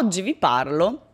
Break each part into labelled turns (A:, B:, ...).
A: Oggi vi parlo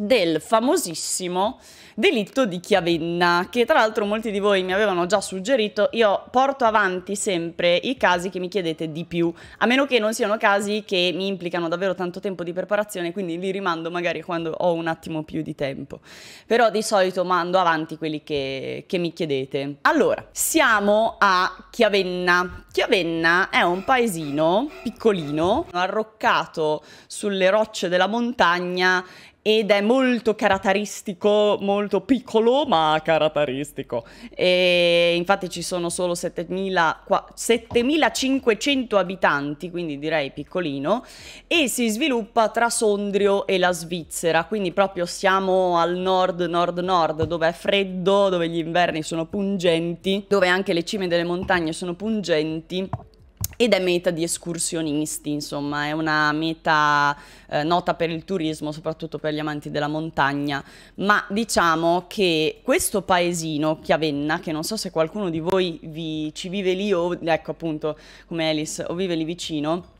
A: del famosissimo delitto di Chiavenna, che tra l'altro molti di voi mi avevano già suggerito, io porto avanti sempre i casi che mi chiedete di più, a meno che non siano casi che mi implicano davvero tanto tempo di preparazione, quindi li rimando magari quando ho un attimo più di tempo, però di solito mando avanti quelli che, che mi chiedete. Allora, siamo a Chiavenna. Chiavenna è un paesino piccolino, arroccato sulle rocce della montagna ed è molto caratteristico, molto piccolo ma caratteristico. E infatti ci sono solo 7500 abitanti, quindi direi piccolino, e si sviluppa tra Sondrio e la Svizzera, quindi proprio siamo al nord, nord, nord, dove è freddo, dove gli inverni sono pungenti, dove anche le cime delle montagne sono pungenti ed è meta di escursionisti, insomma, è una meta eh, nota per il turismo, soprattutto per gli amanti della montagna, ma diciamo che questo paesino, Chiavenna, che non so se qualcuno di voi vi, ci vive lì o, ecco appunto, come Alice, o vive lì vicino,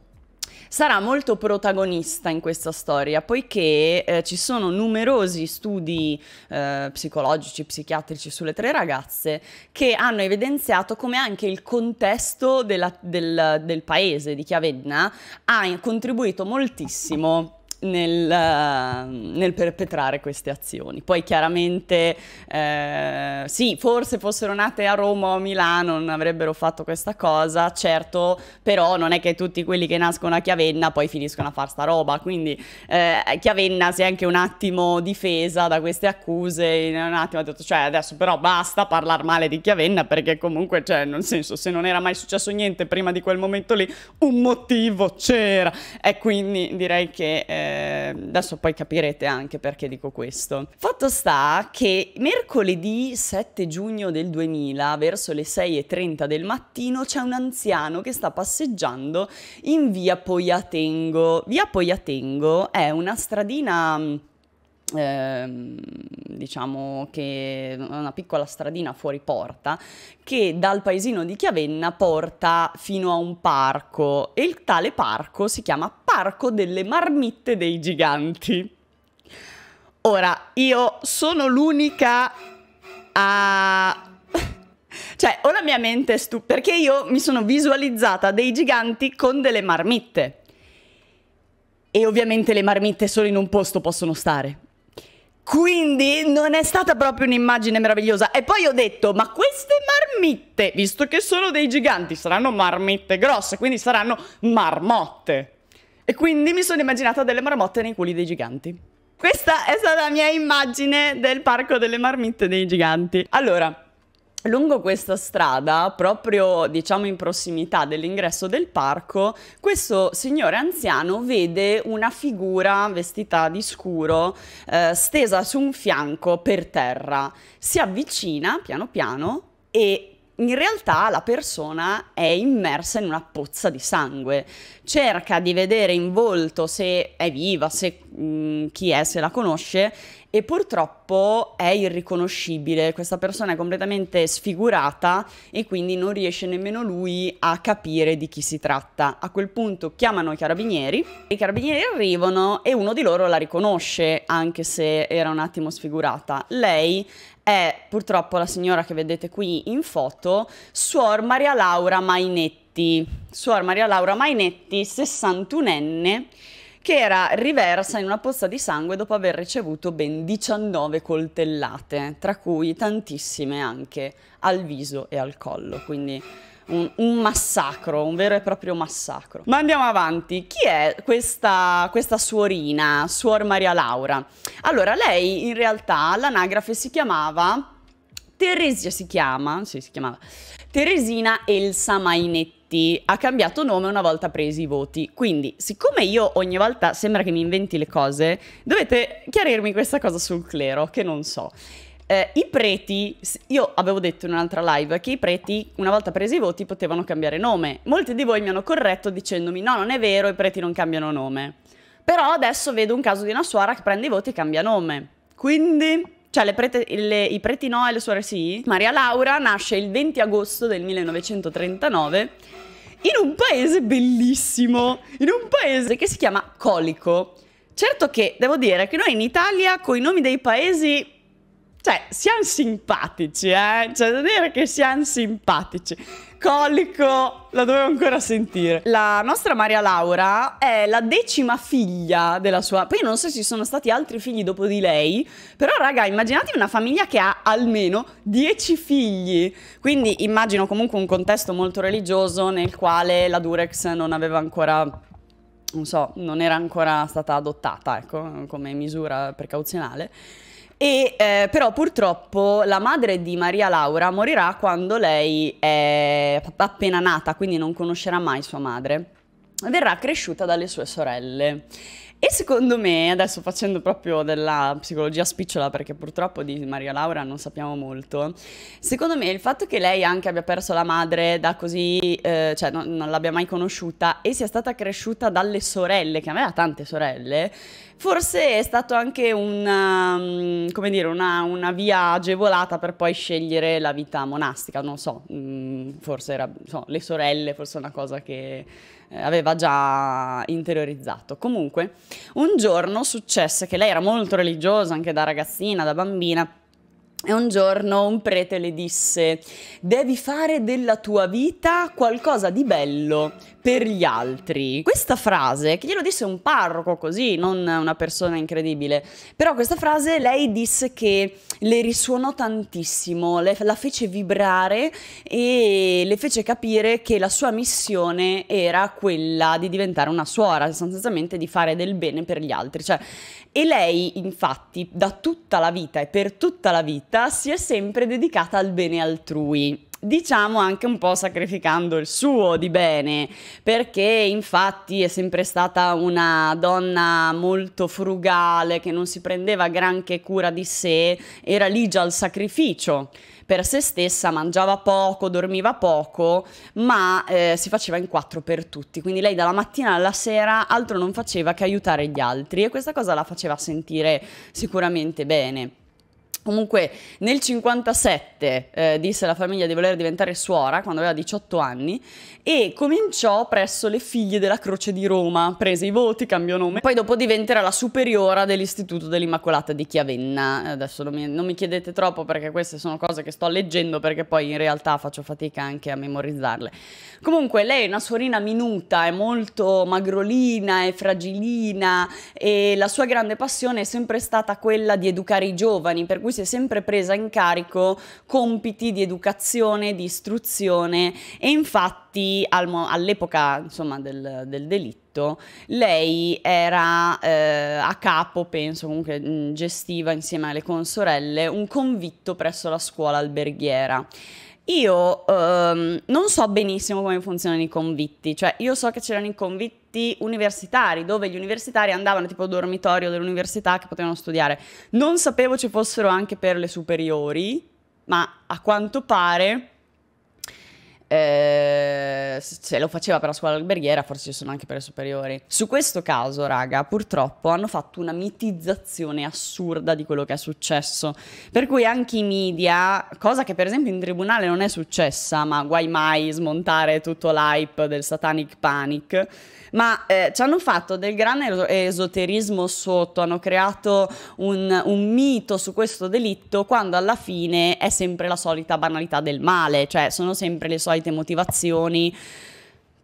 A: sarà molto protagonista in questa storia, poiché eh, ci sono numerosi studi eh, psicologici, psichiatrici sulle tre ragazze che hanno evidenziato come anche il contesto della, del, del paese di Chiavedna ha contribuito moltissimo nel, ehm, nel perpetrare queste azioni. Poi chiaramente eh, sì, forse fossero nate a Roma o a Milano non avrebbero fatto questa cosa, certo, però non è che tutti quelli che nascono a Chiavenna poi finiscono a fare sta roba, quindi eh, Chiavenna si è anche un attimo difesa da queste accuse, un attimo ha detto cioè adesso però basta parlare male di Chiavenna perché comunque cioè nel senso se non era mai successo niente prima di quel momento lì un motivo c'era e quindi direi che... Eh, eh, adesso poi capirete anche perché dico questo. Fatto sta che mercoledì 7 giugno del 2000, verso le 6.30 del mattino, c'è un anziano che sta passeggiando in via Poiatengo. Via Poiatengo è una stradina mm, Ehm, diciamo che è una piccola stradina fuori porta che dal paesino di Chiavenna porta fino a un parco e il tale parco si chiama Parco delle Marmitte dei Giganti. Ora, io sono l'unica a... cioè, ho la mia mente stupida, perché io mi sono visualizzata dei giganti con delle marmitte. E ovviamente le marmitte solo in un posto possono stare, quindi non è stata proprio un'immagine meravigliosa. E poi ho detto, ma queste marmitte, visto che sono dei giganti, saranno marmitte grosse, quindi saranno marmotte. E quindi mi sono immaginata delle marmotte nei culi dei giganti. Questa è stata la mia immagine del parco delle marmitte dei giganti. Allora, Lungo questa strada, proprio diciamo in prossimità dell'ingresso del parco, questo signore anziano vede una figura vestita di scuro eh, stesa su un fianco per terra. Si avvicina piano piano e in realtà la persona è immersa in una pozza di sangue, cerca di vedere in volto se è viva, se mh, mm, chi è, se la conosce e purtroppo è irriconoscibile, questa persona è completamente sfigurata e quindi non riesce nemmeno lui a capire di chi si tratta. A quel punto chiamano i carabinieri, i carabinieri arrivano e uno di loro la riconosce anche se era un attimo sfigurata. Lei è purtroppo la signora che vedete qui in foto, Suor Maria Laura Mainetti. Suor Maria Laura Mainetti, 61enne, che era riversa in una pozza di sangue dopo aver ricevuto ben 19 coltellate, tra cui tantissime anche al viso e al collo. Quindi un, un, massacro, un vero e proprio massacro. Ma andiamo avanti, chi è questa, questa suorina, Suor Maria Laura? Allora, lei in realtà l'anagrafe si chiamava... Teresia si chiama, sì, si chiamava Teresina Elsa Mainetti ha cambiato nome una volta presi i voti. Quindi, siccome io ogni volta sembra che mi inventi le cose, dovete chiarirmi questa cosa sul clero, che non so. Eh, I preti, io avevo detto in un'altra live che i preti, una volta presi i voti, potevano cambiare nome. Molti di voi mi hanno corretto dicendomi no, non è vero, i preti non cambiano nome. Però adesso vedo un caso di una suora che prende i voti e cambia nome. Quindi... Cioè, prete, le, i preti no e le suore sì. Maria Laura nasce il 20 agosto del 1939 in un paese bellissimo, in un paese che si chiama Colico. Certo che devo dire che noi in Italia con i nomi dei paesi cioè, siamo simpatici, eh? Cioè, da dire che siamo simpatici. Colico, la dovevo ancora sentire. La nostra Maria Laura è la decima figlia della sua... Poi non so se ci sono stati altri figli dopo di lei, però raga, immaginate una famiglia che ha almeno dieci figli. Quindi immagino comunque un contesto molto religioso nel quale la Durex non aveva ancora non so, non era ancora stata adottata, ecco, come misura precauzionale. E eh, però purtroppo la madre di Maria Laura morirà quando lei è appena nata, quindi non conoscerà mai sua madre. Verrà cresciuta dalle sue sorelle. E secondo me, adesso facendo proprio della psicologia spicciola, perché purtroppo di Maria Laura non sappiamo molto, secondo me il fatto che lei anche abbia perso la madre da così, eh, cioè non, non l'abbia mai conosciuta e sia stata cresciuta dalle sorelle, che aveva tante sorelle, forse è stato anche una, um, come dire, una, una via agevolata per poi scegliere la vita monastica, non so, mm, forse era, so, le sorelle, forse è una cosa che eh, aveva già interiorizzato. Comunque, un giorno successe che lei era molto religiosa anche da ragazzina, da bambina, e un giorno un prete le disse, devi fare della tua vita qualcosa di bello per gli altri. Questa frase, che glielo disse un parroco così, non una persona incredibile, però questa frase lei disse che le risuonò tantissimo, le, la fece vibrare e le fece capire che la sua missione era quella di diventare una suora, sostanzialmente di fare del bene per gli altri. Cioè, e lei infatti da tutta la vita e per tutta la vita, vita si è sempre dedicata al bene altrui diciamo anche un po' sacrificando il suo di bene, perché infatti è sempre stata una donna molto frugale che non si prendeva granché cura di sé, era lì già al sacrificio per se stessa, mangiava poco, dormiva poco, ma eh, si faceva in quattro per tutti, quindi lei dalla mattina alla sera altro non faceva che aiutare gli altri e questa cosa la faceva sentire sicuramente bene. Comunque nel 57 eh, disse alla famiglia di voler diventare suora quando aveva 18 anni e cominciò presso le figlie della Croce di Roma, prese i voti, cambiò nome, poi dopo diventerà la superiora dell'Istituto dell'Immacolata di Chiavenna. Adesso non mi, non mi, chiedete troppo perché queste sono cose che sto leggendo perché poi in realtà faccio fatica anche a memorizzarle. Comunque lei è una suorina minuta, è molto magrolina, è fragilina e la sua grande passione è sempre stata quella di educare i giovani, per cui cui si è sempre presa in carico compiti di educazione, di istruzione e infatti al all'epoca del, del delitto lei era eh, a capo, penso comunque mm, gestiva insieme alle consorelle un convitto presso la scuola alberghiera. Io um, non so benissimo come funzionano i convitti, cioè io so che c'erano i convitti universitari, dove gli universitari andavano tipo dormitorio dell'università che potevano studiare. Non sapevo ci fossero anche per le superiori, ma a quanto pare eh, se lo faceva per la scuola alberghiera, forse ci sono anche per le superiori. Su questo caso, raga, purtroppo hanno fatto una mitizzazione assurda di quello che è successo. Per cui anche i media, cosa che per esempio in tribunale non è successa, ma guai mai smontare tutto l'hype del satanic panic ma eh, ci hanno fatto del grande esoterismo sotto, hanno creato un, un, mito su questo delitto quando alla fine è sempre la solita banalità del male, cioè sono sempre le solite motivazioni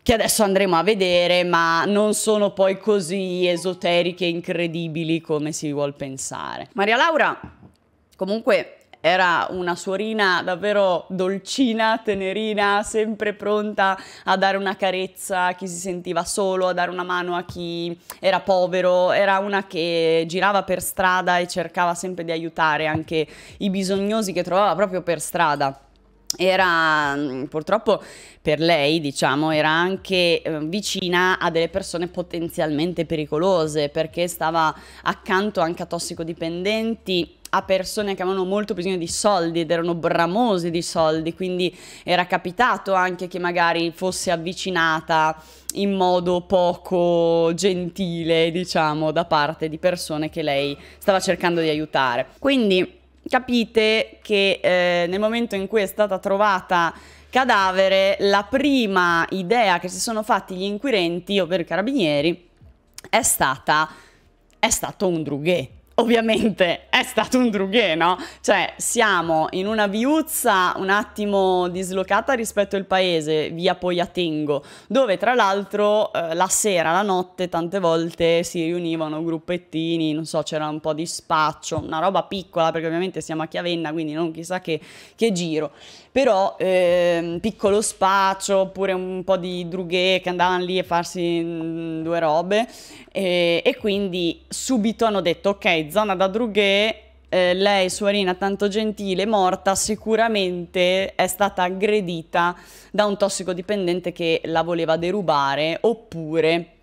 A: che adesso andremo a vedere, ma non sono poi così esoteriche e incredibili come si vuol pensare. Maria Laura, comunque era una suorina davvero dolcina, tenerina, sempre pronta a dare una carezza a chi si sentiva solo, a dare una mano a chi era povero, era una che girava per strada e cercava sempre di aiutare anche i bisognosi che trovava proprio per strada era mm, purtroppo per lei, diciamo, era anche eh, vicina a delle persone potenzialmente pericolose perché stava accanto anche a tossicodipendenti a persone che avevano molto bisogno di soldi ed erano bramose di soldi, quindi era capitato anche che magari fosse avvicinata in modo poco gentile, diciamo, da parte di persone che lei stava cercando di aiutare. Quindi capite che eh, nel momento in cui è stata trovata cadavere, la prima idea che si sono fatti gli inquirenti, ovvero i carabinieri, è stata è stato un drughetto ovviamente è stato un drughe, no? Cioè, siamo in una viuzza un attimo dislocata rispetto al paese, via Poiatengo, dove tra l'altro eh, la sera, la notte, tante volte si riunivano gruppettini, non so, c'era un po' di spaccio, una roba piccola, perché ovviamente siamo a Chiavenna, quindi non chissà che, che giro però eh, piccolo spaccio oppure un po' di drughe che andavano lì a farsi mm, due robe e, e quindi subito hanno detto ok zona da drughe eh, lei, suorina tanto gentile, morta, sicuramente è stata aggredita da un tossicodipendente che la voleva derubare oppure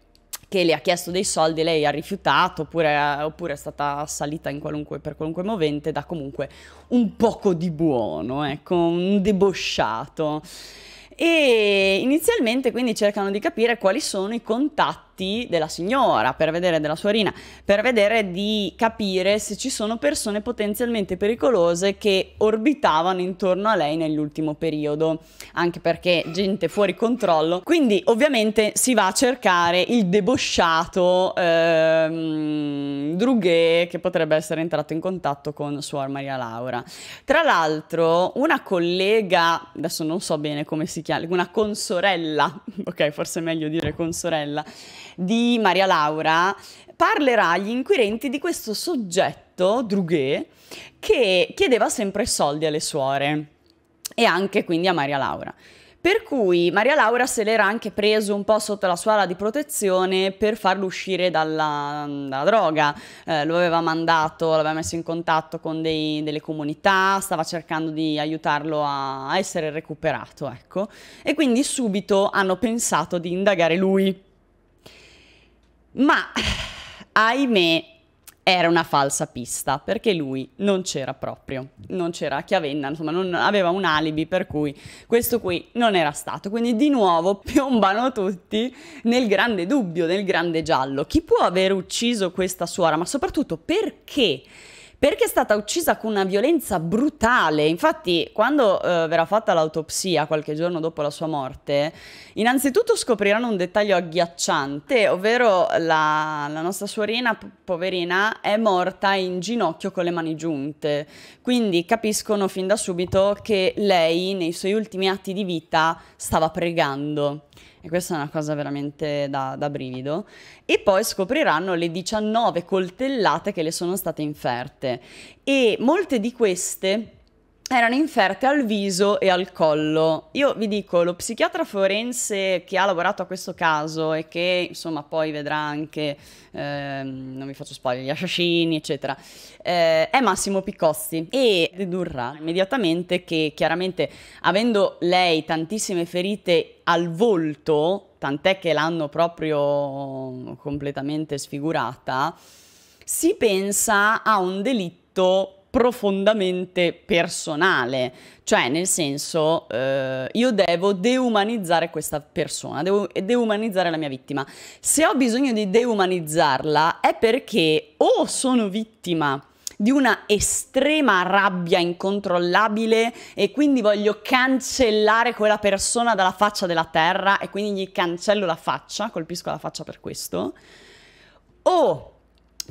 A: che le ha chiesto dei soldi, lei ha rifiutato oppure, oppure è stata assalita qualunque, per qualunque movente da comunque un poco di buono, ecco, un debosciato. E inizialmente quindi cercano di capire quali sono i contatti contatti della signora, per vedere della suorina, per vedere di capire se ci sono persone potenzialmente pericolose che orbitavano intorno a lei nell'ultimo periodo, anche perché gente fuori controllo. Quindi ovviamente si va a cercare il debosciato ehm, drughe che potrebbe essere entrato in contatto con suor Maria Laura. Tra l'altro una collega, adesso non so bene come si chiama, una consorella, ok forse è meglio dire consorella, di Maria Laura parlerà agli inquirenti di questo soggetto, Druguet, che chiedeva sempre soldi alle suore e anche quindi a Maria Laura. Per cui Maria Laura se l'era anche preso un po' sotto la sua ala di protezione per farlo uscire dalla, dalla droga, eh, lo aveva mandato, l'aveva messo in contatto con dei, delle comunità, stava cercando di aiutarlo a, a essere recuperato, ecco. E quindi subito hanno pensato di indagare lui ma ahimè era una falsa pista perché lui non c'era proprio, non c'era a Chiavenna, insomma non aveva un alibi per cui questo qui non era stato. Quindi di nuovo piombano tutti nel grande dubbio, nel grande giallo. Chi può aver ucciso questa suora? Ma soprattutto perché? perché è stata uccisa con una violenza brutale. Infatti, quando eh, verrà fatta l'autopsia qualche giorno dopo la sua morte, innanzitutto scopriranno un dettaglio agghiacciante, ovvero la, la nostra suorina poverina è morta in ginocchio con le mani giunte. Quindi capiscono fin da subito che lei nei suoi ultimi atti di vita stava pregando. E questa è una cosa veramente da, da brivido. E poi scopriranno le 19 coltellate che le sono state inferte. E molte di queste erano inferte al viso e al collo. Io vi dico, lo psichiatra forense che ha lavorato a questo caso e che insomma poi vedrà anche, ehm, non vi faccio spoiler, gli assassini eccetera, eh, è Massimo Piccosti e dedurrà immediatamente che chiaramente avendo lei tantissime ferite al volto, tant'è che l'hanno proprio completamente sfigurata, si pensa a un delitto profondamente personale, cioè nel senso eh, io devo deumanizzare questa persona, devo deumanizzare la mia vittima. Se ho bisogno di deumanizzarla è perché o sono vittima di una estrema rabbia incontrollabile e quindi voglio cancellare quella persona dalla faccia della terra e quindi gli cancello la faccia, colpisco la faccia per questo, o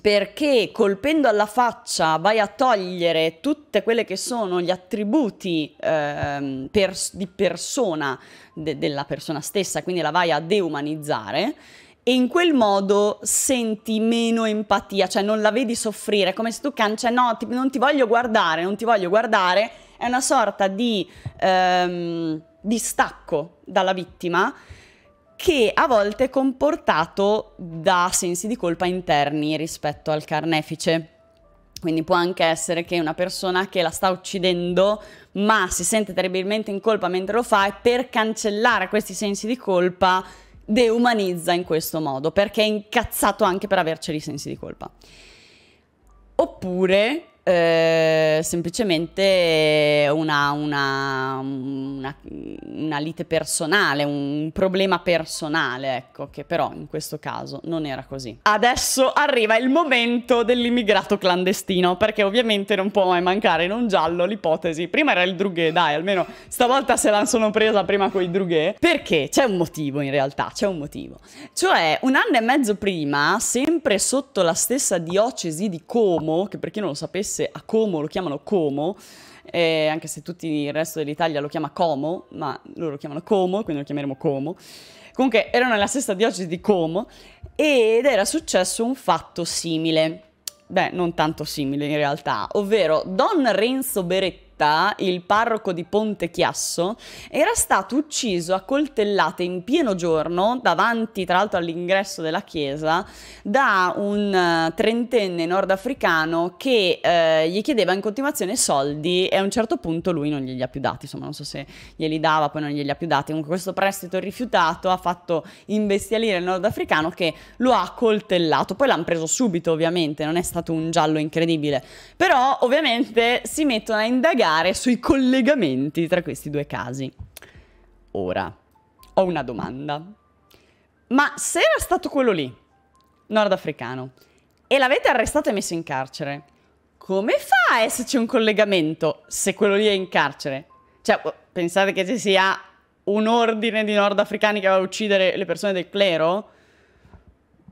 A: perché colpendo alla faccia vai a togliere tutte quelle che sono gli attributi eh, pers di persona de della persona stessa, quindi la vai a deumanizzare e in quel modo senti meno empatia, cioè non la vedi soffrire, è come se tu cancella, no, ti non ti voglio guardare, non ti voglio guardare, è una sorta di ehm, distacco dalla vittima che a volte è comportato da sensi di colpa interni rispetto al carnefice. Quindi può anche essere che una persona che la sta uccidendo ma si sente terribilmente in colpa mentre lo fa e per cancellare questi sensi di colpa deumanizza in questo modo perché è incazzato anche per averceli i sensi di colpa. Oppure eh, semplicemente una, una, una, una, lite personale, un problema personale, ecco, che però in questo caso non era così. Adesso arriva il momento dell'immigrato clandestino, perché ovviamente non può mai mancare in un giallo l'ipotesi. Prima era il drughe, dai, almeno stavolta se la sono presa prima con i drughe, perché c'è un motivo in realtà, c'è un motivo. Cioè, un anno e mezzo prima, sempre sotto la stessa diocesi di Como, che per chi non lo sapesse trasferisse a Como, lo chiamano Como, eh, anche se tutto il resto dell'Italia lo chiama Como, ma loro lo chiamano Como, quindi lo chiameremo Como. Comunque erano nella stessa diocesi di Como ed era successo un fatto simile. Beh, non tanto simile in realtà, ovvero Don Renzo Berettini città, il parroco di Ponte Chiasso, era stato ucciso a coltellate in pieno giorno, davanti tra l'altro all'ingresso della chiesa, da un eh, trentenne nordafricano che eh, gli chiedeva in continuazione soldi e a un certo punto lui non glieli ha più dati, insomma non so se glieli dava, poi non glieli ha più dati, comunque questo prestito rifiutato ha fatto imbestialire il nordafricano che lo ha coltellato, poi l'hanno preso subito ovviamente, non è stato un giallo incredibile, però ovviamente si mettono a indagare indagare sui collegamenti tra questi due casi. Ora, ho una domanda. Ma se era stato quello lì, nordafricano, e l'avete arrestato e messo in carcere, come fa a esserci un collegamento se quello lì è in carcere? Cioè, oh, pensate che ci sia un ordine di nordafricani che va a uccidere le persone del clero?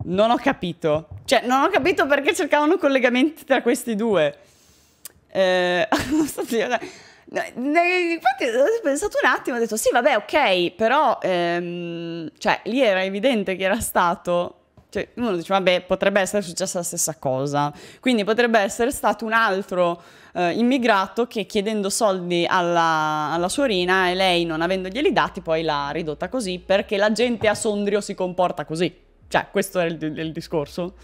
A: Non ho capito. Cioè, non ho capito perché cercavano collegamenti tra questi due. Eh, infatti ho pensato un attimo e ho detto sì vabbè ok però ehm, cioè lì era evidente che era stato cioè, uno dice, vabbè, potrebbe essere successa la stessa cosa. Quindi potrebbe essere stato un altro eh, immigrato che chiedendo soldi alla, alla suorina e lei non avendoglieli dati poi l'ha ridotta così perché la gente a Sondrio si comporta così. Cioè, questo era il, il discorso.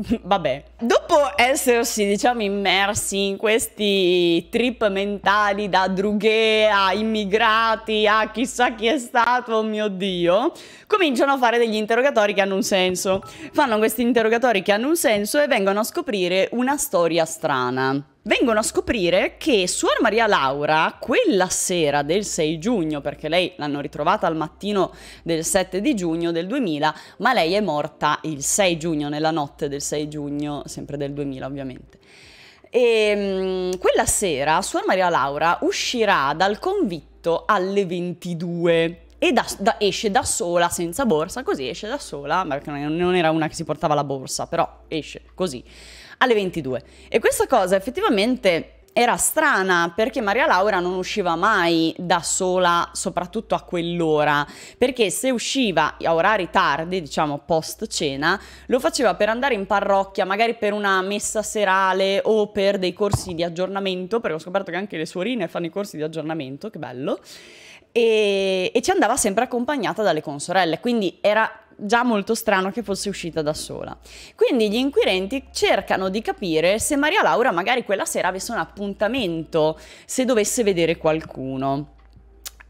A: Vabbè, dopo essersi diciamo immersi in questi trip mentali da drughe immigrati a chissà chi è stato, oh mio dio, cominciano a fare degli interrogatori che hanno un senso. Fanno questi interrogatori che hanno un senso e vengono a scoprire una storia strana vengono a scoprire che Suor Maria Laura, quella sera del 6 giugno, perché lei l'hanno ritrovata al mattino del 7 di giugno del 2000, ma lei è morta il 6 giugno, nella notte del 6 giugno, sempre del 2000 ovviamente. E ehm, quella sera Suor Maria Laura uscirà dal convitto alle 22 e da, da, esce da sola, senza borsa, così esce da sola, perché non era una che si portava la borsa, però esce così alle 22. E questa cosa effettivamente era strana perché Maria Laura non usciva mai da sola, soprattutto a quell'ora, perché se usciva a orari tardi, diciamo post cena, lo faceva per andare in parrocchia, magari per una messa serale o per dei corsi di aggiornamento, perché ho scoperto che anche le suorine fanno i corsi di aggiornamento, che bello. E, e ci andava sempre accompagnata dalle consorelle, quindi era già molto strano che fosse uscita da sola. Quindi gli inquirenti cercano di capire se Maria Laura magari quella sera avesse un appuntamento, se dovesse vedere qualcuno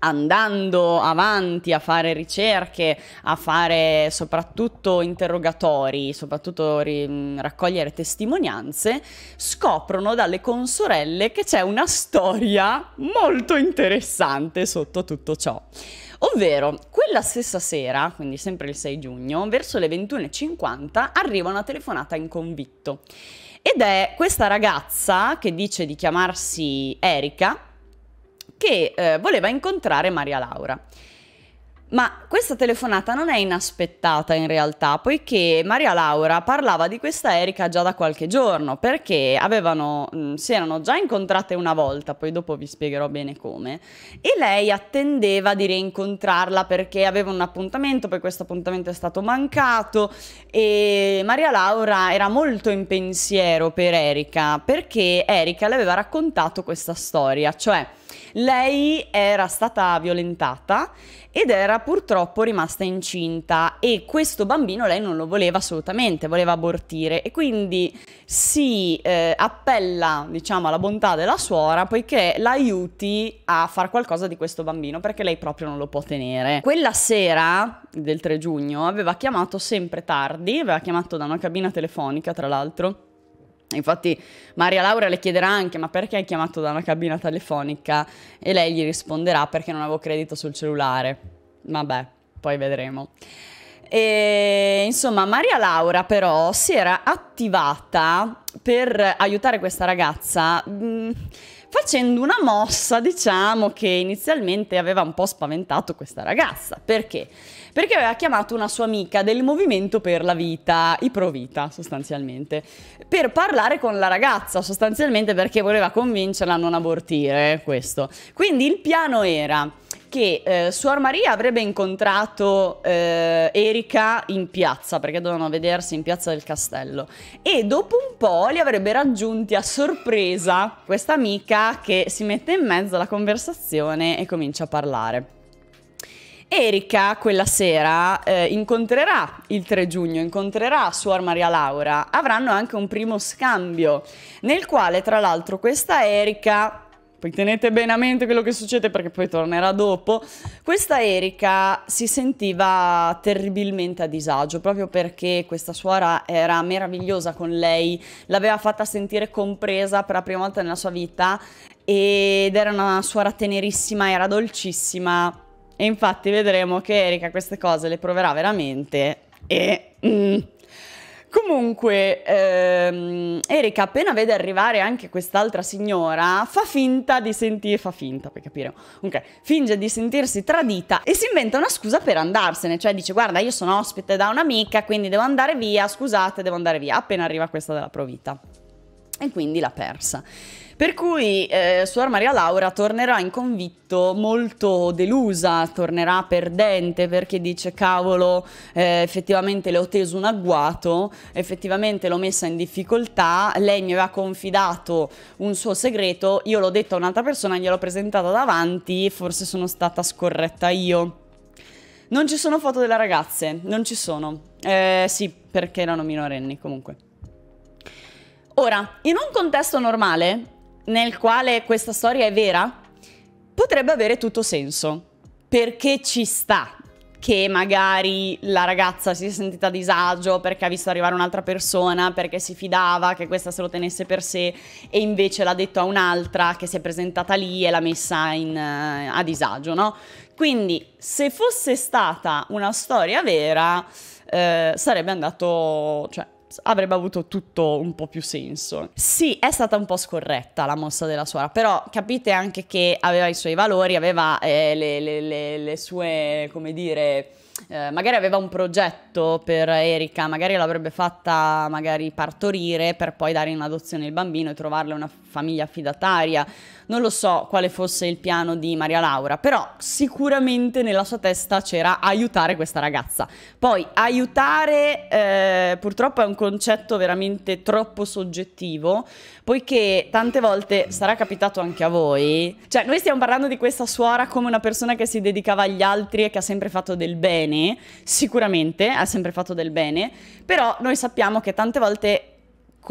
A: andando avanti a fare ricerche, a fare soprattutto interrogatori, soprattutto mm, raccogliere testimonianze, scoprono dalle consorelle che c'è una storia molto interessante sotto tutto ciò. Ovvero, quella stessa sera, quindi sempre il 6 giugno, verso le 21.50 arriva una telefonata in convitto. Ed è questa ragazza che dice di chiamarsi Erika che eh, voleva incontrare Maria Laura. Ma questa telefonata non è inaspettata in realtà, poiché Maria Laura parlava di questa Erika già da qualche giorno, perché avevano, mm, si erano già incontrate una volta, poi dopo vi spiegherò bene come, e lei attendeva di rincontrarla perché aveva un appuntamento, poi questo appuntamento è stato mancato e Maria Laura era molto in pensiero per Erika, perché Erika le aveva raccontato questa storia, cioè lei era stata violentata ed era purtroppo rimasta incinta e questo bambino lei non lo voleva assolutamente, voleva abortire e quindi si eh, appella diciamo alla bontà della suora poiché l'aiuti a far qualcosa di questo bambino perché lei proprio non lo può tenere. Quella sera del 3 giugno aveva chiamato sempre tardi, aveva chiamato da una cabina telefonica tra l'altro Infatti Maria Laura le chiederà anche ma perché hai chiamato da una cabina telefonica e lei gli risponderà perché non avevo credito sul cellulare. Vabbè, poi vedremo. E, insomma, Maria Laura però si era attivata per aiutare questa ragazza. Mh, facendo una mossa, diciamo, che inizialmente aveva un po' spaventato questa ragazza. Perché? Perché aveva chiamato una sua amica del Movimento per la Vita, i Pro Vita sostanzialmente, per parlare con la ragazza, sostanzialmente perché voleva convincerla a non abortire questo. Quindi il piano era che eh, Suor Maria avrebbe incontrato eh, Erika in piazza, perché dovevano vedersi in piazza del castello, e dopo un po' li avrebbe raggiunti a sorpresa questa amica che si mette in mezzo alla conversazione e comincia a parlare. Erika quella sera eh, incontrerà il 3 giugno, incontrerà Suor Maria Laura, avranno anche un primo scambio nel quale tra l'altro questa Erika poi tenete bene a mente quello che succede perché poi tornerà dopo. Questa Erika si sentiva terribilmente a disagio proprio perché questa suora era meravigliosa con lei, l'aveva fatta sentire compresa per la prima volta nella sua vita ed era una suora tenerissima, era dolcissima. E infatti vedremo che Erika queste cose le proverà veramente e... Mm, Comunque, ehm, Erika, appena vede arrivare anche quest'altra signora, fa finta di sentire, fa finta per capire, ok, finge di sentirsi tradita e si inventa una scusa per andarsene, cioè dice guarda io sono ospite da un'amica, quindi devo andare via, scusate, devo andare via, appena arriva questa della provita. E quindi l'ha persa. Per cui eh, Suor Maria Laura tornerà in convitto molto delusa, tornerà perdente perché dice cavolo, eh, effettivamente le ho teso un agguato, effettivamente l'ho messa in difficoltà, lei mi aveva confidato un suo segreto, io l'ho detto a un'altra persona, gliel'ho presentata davanti, forse sono stata scorretta io. Non ci sono foto della ragazza, non ci sono. Eh, sì, perché erano minorenni comunque. Ora, in un contesto normale, nel quale questa storia è vera, potrebbe avere tutto senso, perché ci sta che magari la ragazza si è sentita a disagio perché ha visto arrivare un'altra persona, perché si fidava che questa se lo tenesse per sé e invece l'ha detto a un'altra che si è presentata lì e l'ha messa in, uh, a disagio, no? Quindi se fosse stata una storia vera eh, sarebbe andato, cioè, avrebbe avuto tutto un po' più senso. Sì, è stata un po' scorretta la mossa della suora, però capite anche che aveva i suoi valori, aveva eh, le, le, le, le sue, come dire... Eh, magari aveva un progetto per Erika, magari l'avrebbe fatta magari partorire per poi dare in adozione il bambino e trovarle una famiglia affidataria non lo so quale fosse il piano di Maria Laura, però sicuramente nella sua testa c'era aiutare questa ragazza. Poi aiutare eh, purtroppo è un concetto veramente troppo soggettivo, poiché tante volte sarà capitato anche a voi. Cioè, noi stiamo parlando di questa suora come una persona che si dedicava agli altri e che ha sempre fatto del bene, sicuramente ha sempre fatto del bene, però noi sappiamo che tante volte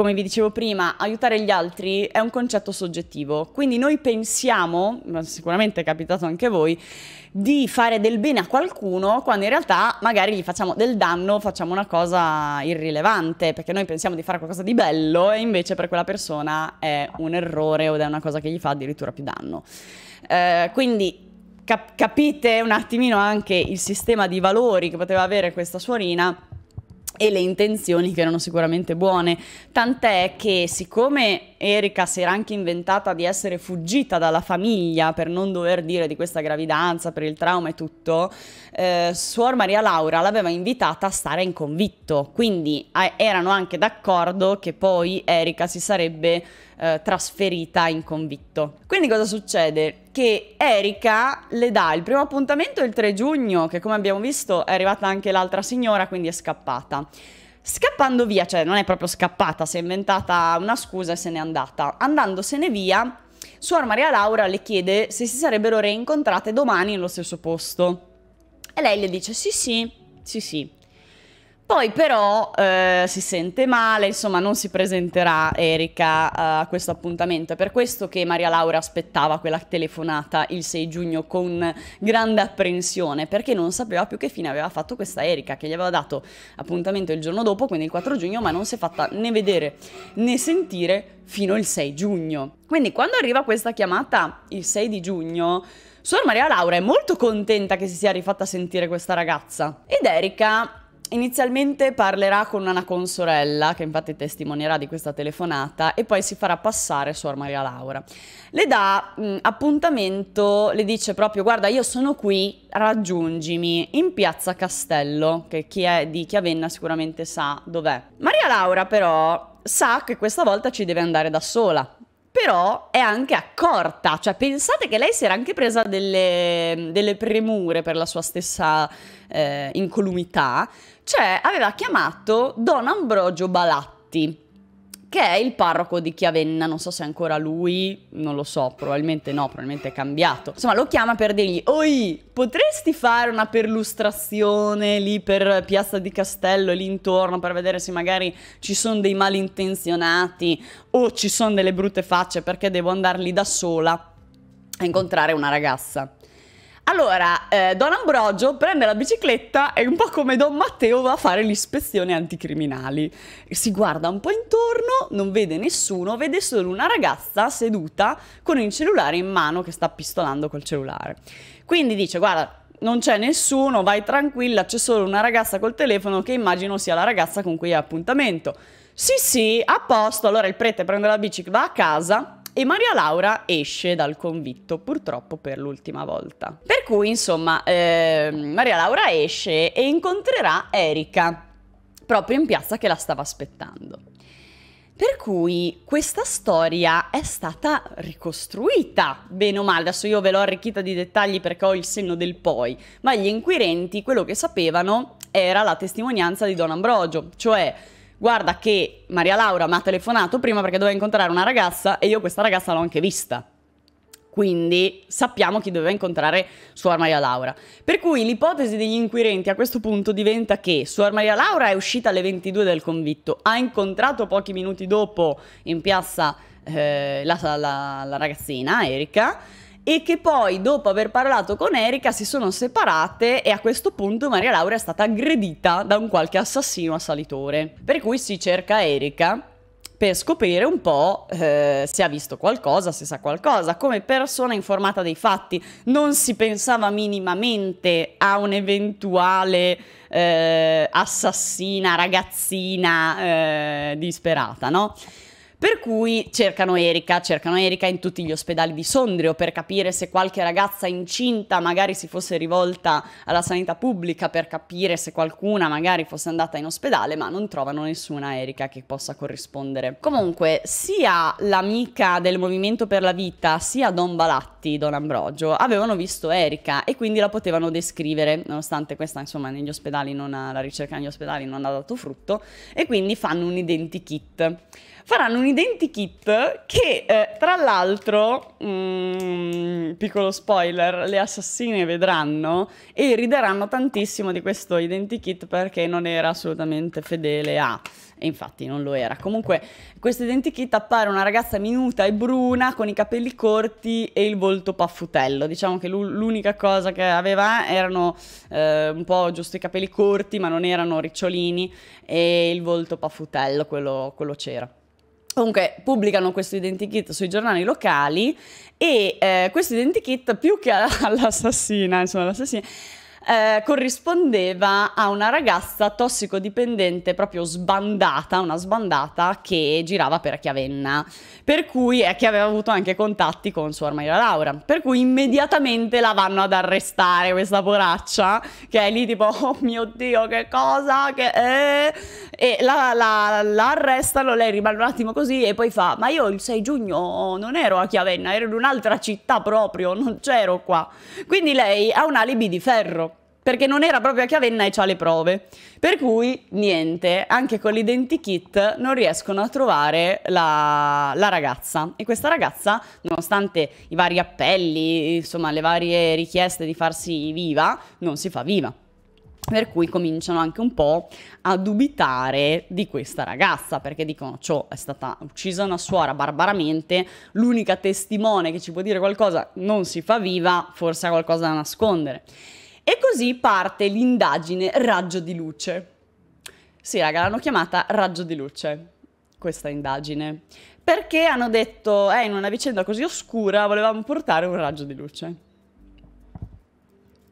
A: come vi dicevo prima, aiutare gli altri è un concetto soggettivo, quindi noi pensiamo, ma sicuramente è capitato anche a voi, di fare del bene a qualcuno quando in realtà magari gli facciamo del danno, facciamo una cosa irrilevante, perché noi pensiamo di fare qualcosa di bello e invece per quella persona è un errore ed è una cosa che gli fa addirittura più danno. Eh, quindi cap- capite un attimino anche il sistema di valori che poteva avere questa suorina e le intenzioni che erano sicuramente buone, tant'è che siccome Erika si era anche inventata di essere fuggita dalla famiglia per non dover dire di questa gravidanza, per il trauma e tutto, eh, Suor Maria Laura l'aveva invitata a stare in convitto, quindi eh, erano anche d'accordo che poi Erika si sarebbe eh, trasferita in convitto. Quindi cosa succede? che Erika le dà il primo appuntamento il 3 giugno, che come abbiamo visto è arrivata anche l'altra signora, quindi è scappata. Scappando via, cioè non è proprio scappata, si è inventata una scusa e se n'è andata. Andandosene via, suor Maria Laura le chiede se si sarebbero reincontrate domani nello stesso posto. E lei le dice sì sì, sì sì. Poi però eh, si sente male, insomma non si presenterà Erika eh, a questo appuntamento. È per questo che Maria Laura aspettava quella telefonata il 6 giugno con grande apprensione, perché non sapeva più che fine aveva fatto questa Erika, che gli aveva dato appuntamento il giorno dopo, quindi il 4 giugno, ma non si è fatta né vedere né sentire fino al 6 giugno. Quindi quando arriva questa chiamata il 6 di giugno, Suor Maria Laura è molto contenta che si sia rifatta sentire questa ragazza. Ed Erika inizialmente parlerà con una consorella, che infatti testimonierà di questa telefonata, e poi si farà passare Suor Maria Laura. Le dà mh, mm, appuntamento, le dice proprio, guarda, io sono qui, raggiungimi in piazza Castello, che chi è di Chiavenna sicuramente sa dov'è. Maria Laura però sa che questa volta ci deve andare da sola però è anche accorta, cioè pensate che lei si era anche presa delle, delle premure per la sua stessa eh, incolumità, cioè aveva chiamato Don Ambrogio Balatti che è il parroco di Chiavenna, non so se è ancora lui, non lo so, probabilmente no, probabilmente è cambiato. Insomma, lo chiama per dirgli, oi, potresti fare una perlustrazione lì per Piazza di Castello, lì intorno, per vedere se magari ci sono dei malintenzionati o ci sono delle brutte facce perché devo andare lì da sola a incontrare una ragazza. Allora, eh, Don Ambrogio prende la bicicletta e un po' come Don Matteo va a fare l'ispezione anticriminali. Si guarda un po' intorno, non vede nessuno, vede solo una ragazza seduta con il cellulare in mano che sta pistolando col cellulare. Quindi dice, guarda, non c'è nessuno, vai tranquilla, c'è solo una ragazza col telefono che immagino sia la ragazza con cui hai appuntamento. Sì, sì, a posto. Allora il prete prende la bici, va a casa, e Maria Laura esce dal convitto purtroppo per l'ultima volta. Per cui insomma eh, Maria Laura esce e incontrerà Erika proprio in piazza che la stava aspettando. Per cui questa storia è stata ricostruita, bene o male, adesso io ve l'ho arricchita di dettagli perché ho il senno del poi, ma gli inquirenti quello che sapevano era la testimonianza di Don Ambrogio, cioè guarda che Maria Laura mi ha telefonato prima perché doveva incontrare una ragazza e io questa ragazza l'ho anche vista. Quindi sappiamo chi doveva incontrare Suor Maria Laura. Per cui l'ipotesi degli inquirenti a questo punto diventa che Suor Maria Laura è uscita alle 22 del convitto, ha incontrato pochi minuti dopo in piazza eh, la, la, la ragazzina Erika e che poi dopo aver parlato con Erika si sono separate e a questo punto Maria Laura è stata aggredita da un qualche assassino assalitore. Per cui si cerca Erika per scoprire un po' eh, se ha visto qualcosa, se sa qualcosa. Come persona informata dei fatti non si pensava minimamente a un'eventuale eh, assassina, ragazzina eh, disperata, no? Per cui cercano Erika, cercano Erika in tutti gli ospedali di Sondrio per capire se qualche ragazza incinta magari si fosse rivolta alla sanità pubblica, per capire se qualcuna magari fosse andata in ospedale, ma non trovano nessuna Erika che possa corrispondere. Comunque, sia l'amica del Movimento per la Vita, sia Don Balatti, Don Ambrogio, avevano visto Erika e quindi la potevano descrivere, nonostante questa, insomma, negli ospedali non ha, la ricerca negli ospedali non ha dato frutto, e quindi fanno un identikit faranno un identikit che eh, tra l'altro, mm, piccolo spoiler, le assassine vedranno e rideranno tantissimo di questo identikit perché non era assolutamente fedele a... E infatti non lo era. Comunque, questo identikit appare una ragazza minuta e bruna con i capelli corti e il volto paffutello. Diciamo che l'unica cosa che aveva erano eh, un po' giusto i capelli corti, ma non erano ricciolini, e il volto paffutello, quello, quello c'era. Comunque pubblicano questo identikit sui giornali locali e eh, questo identikit più che all'assassina, insomma l'assassina, eh, corrispondeva a una ragazza tossicodipendente proprio sbandata, una sbandata che girava per Chiavenna per cui è che aveva avuto anche contatti con suor Maria Laura, per cui immediatamente la vanno ad arrestare questa poraccia che è lì tipo oh mio dio che cosa che è? e la, la, la arrestano, lei rimane un attimo così e poi fa ma io il 6 giugno non ero a Chiavenna, ero in un'altra città proprio, non c'ero qua, quindi lei ha un alibi di ferro perché non era proprio a Chiavenna e ha le prove. Per cui niente, anche con l'identikit non riescono a trovare la, la, ragazza. E questa ragazza, nonostante i vari appelli, insomma le varie richieste di farsi viva, non si fa viva. Per cui cominciano anche un po' a dubitare di questa ragazza, perché dicono, ciò è stata uccisa una suora barbaramente, l'unica testimone che ci può dire qualcosa non si fa viva, forse ha qualcosa da nascondere. E così parte l'indagine Raggio di Luce. Sì, raga, l'hanno chiamata Raggio di Luce, questa indagine. Perché hanno detto, eh, in una vicenda così oscura volevamo portare un raggio di luce.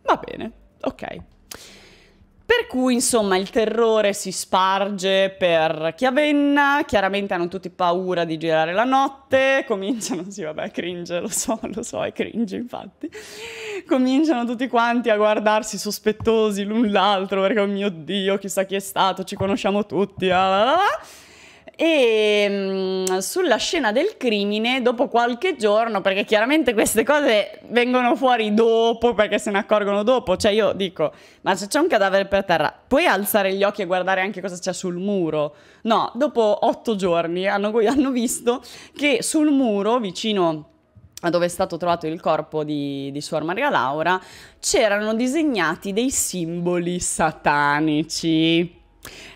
A: Va bene, ok. Per cui, insomma, il terrore si sparge per Chiavenna, chiaramente hanno tutti paura di girare la notte, cominciano, sì vabbè, cringe, lo so, lo so, è cringe infatti, cominciano tutti quanti a guardarsi sospettosi l'un l'altro perché, oh mio Dio, chissà chi è stato, ci conosciamo tutti, ah, là, ah, là. Ah, ah e mh, mm, sulla scena del crimine dopo qualche giorno, perché chiaramente queste cose vengono fuori dopo perché se ne accorgono dopo, cioè io dico, ma se c'è un cadavere per terra, puoi alzare gli occhi e guardare anche cosa c'è sul muro? No, dopo otto giorni hanno, hanno visto che sul muro vicino a dove è stato trovato il corpo di, di Suor Maria Laura, c'erano disegnati dei simboli satanici.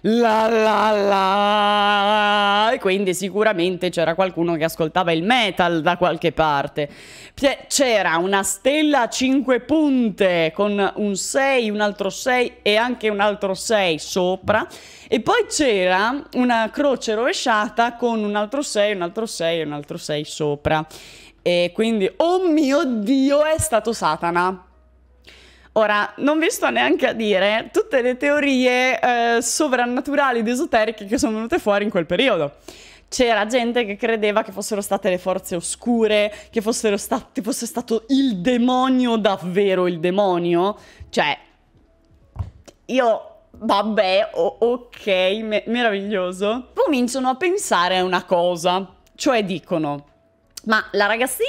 A: La la la! E quindi sicuramente c'era qualcuno che ascoltava il metal da qualche parte. C'era una stella a 5 punte con un 6, un altro 6 e anche un altro 6 sopra. E poi c'era una croce rovesciata con un altro 6, un altro 6 e un altro 6 sopra. E quindi, oh mio Dio, è stato Satana! Ora, non vi sto neanche a dire tutte le teorie eh, sovrannaturali ed esoteriche che sono venute fuori in quel periodo. C'era gente che credeva che fossero state le forze oscure, che stati, fosse stato il demonio davvero il demonio. Cioè, io vabbè, oh, ok, me meraviglioso, cominciano a pensare a una cosa, cioè dicono, ma la ragazzina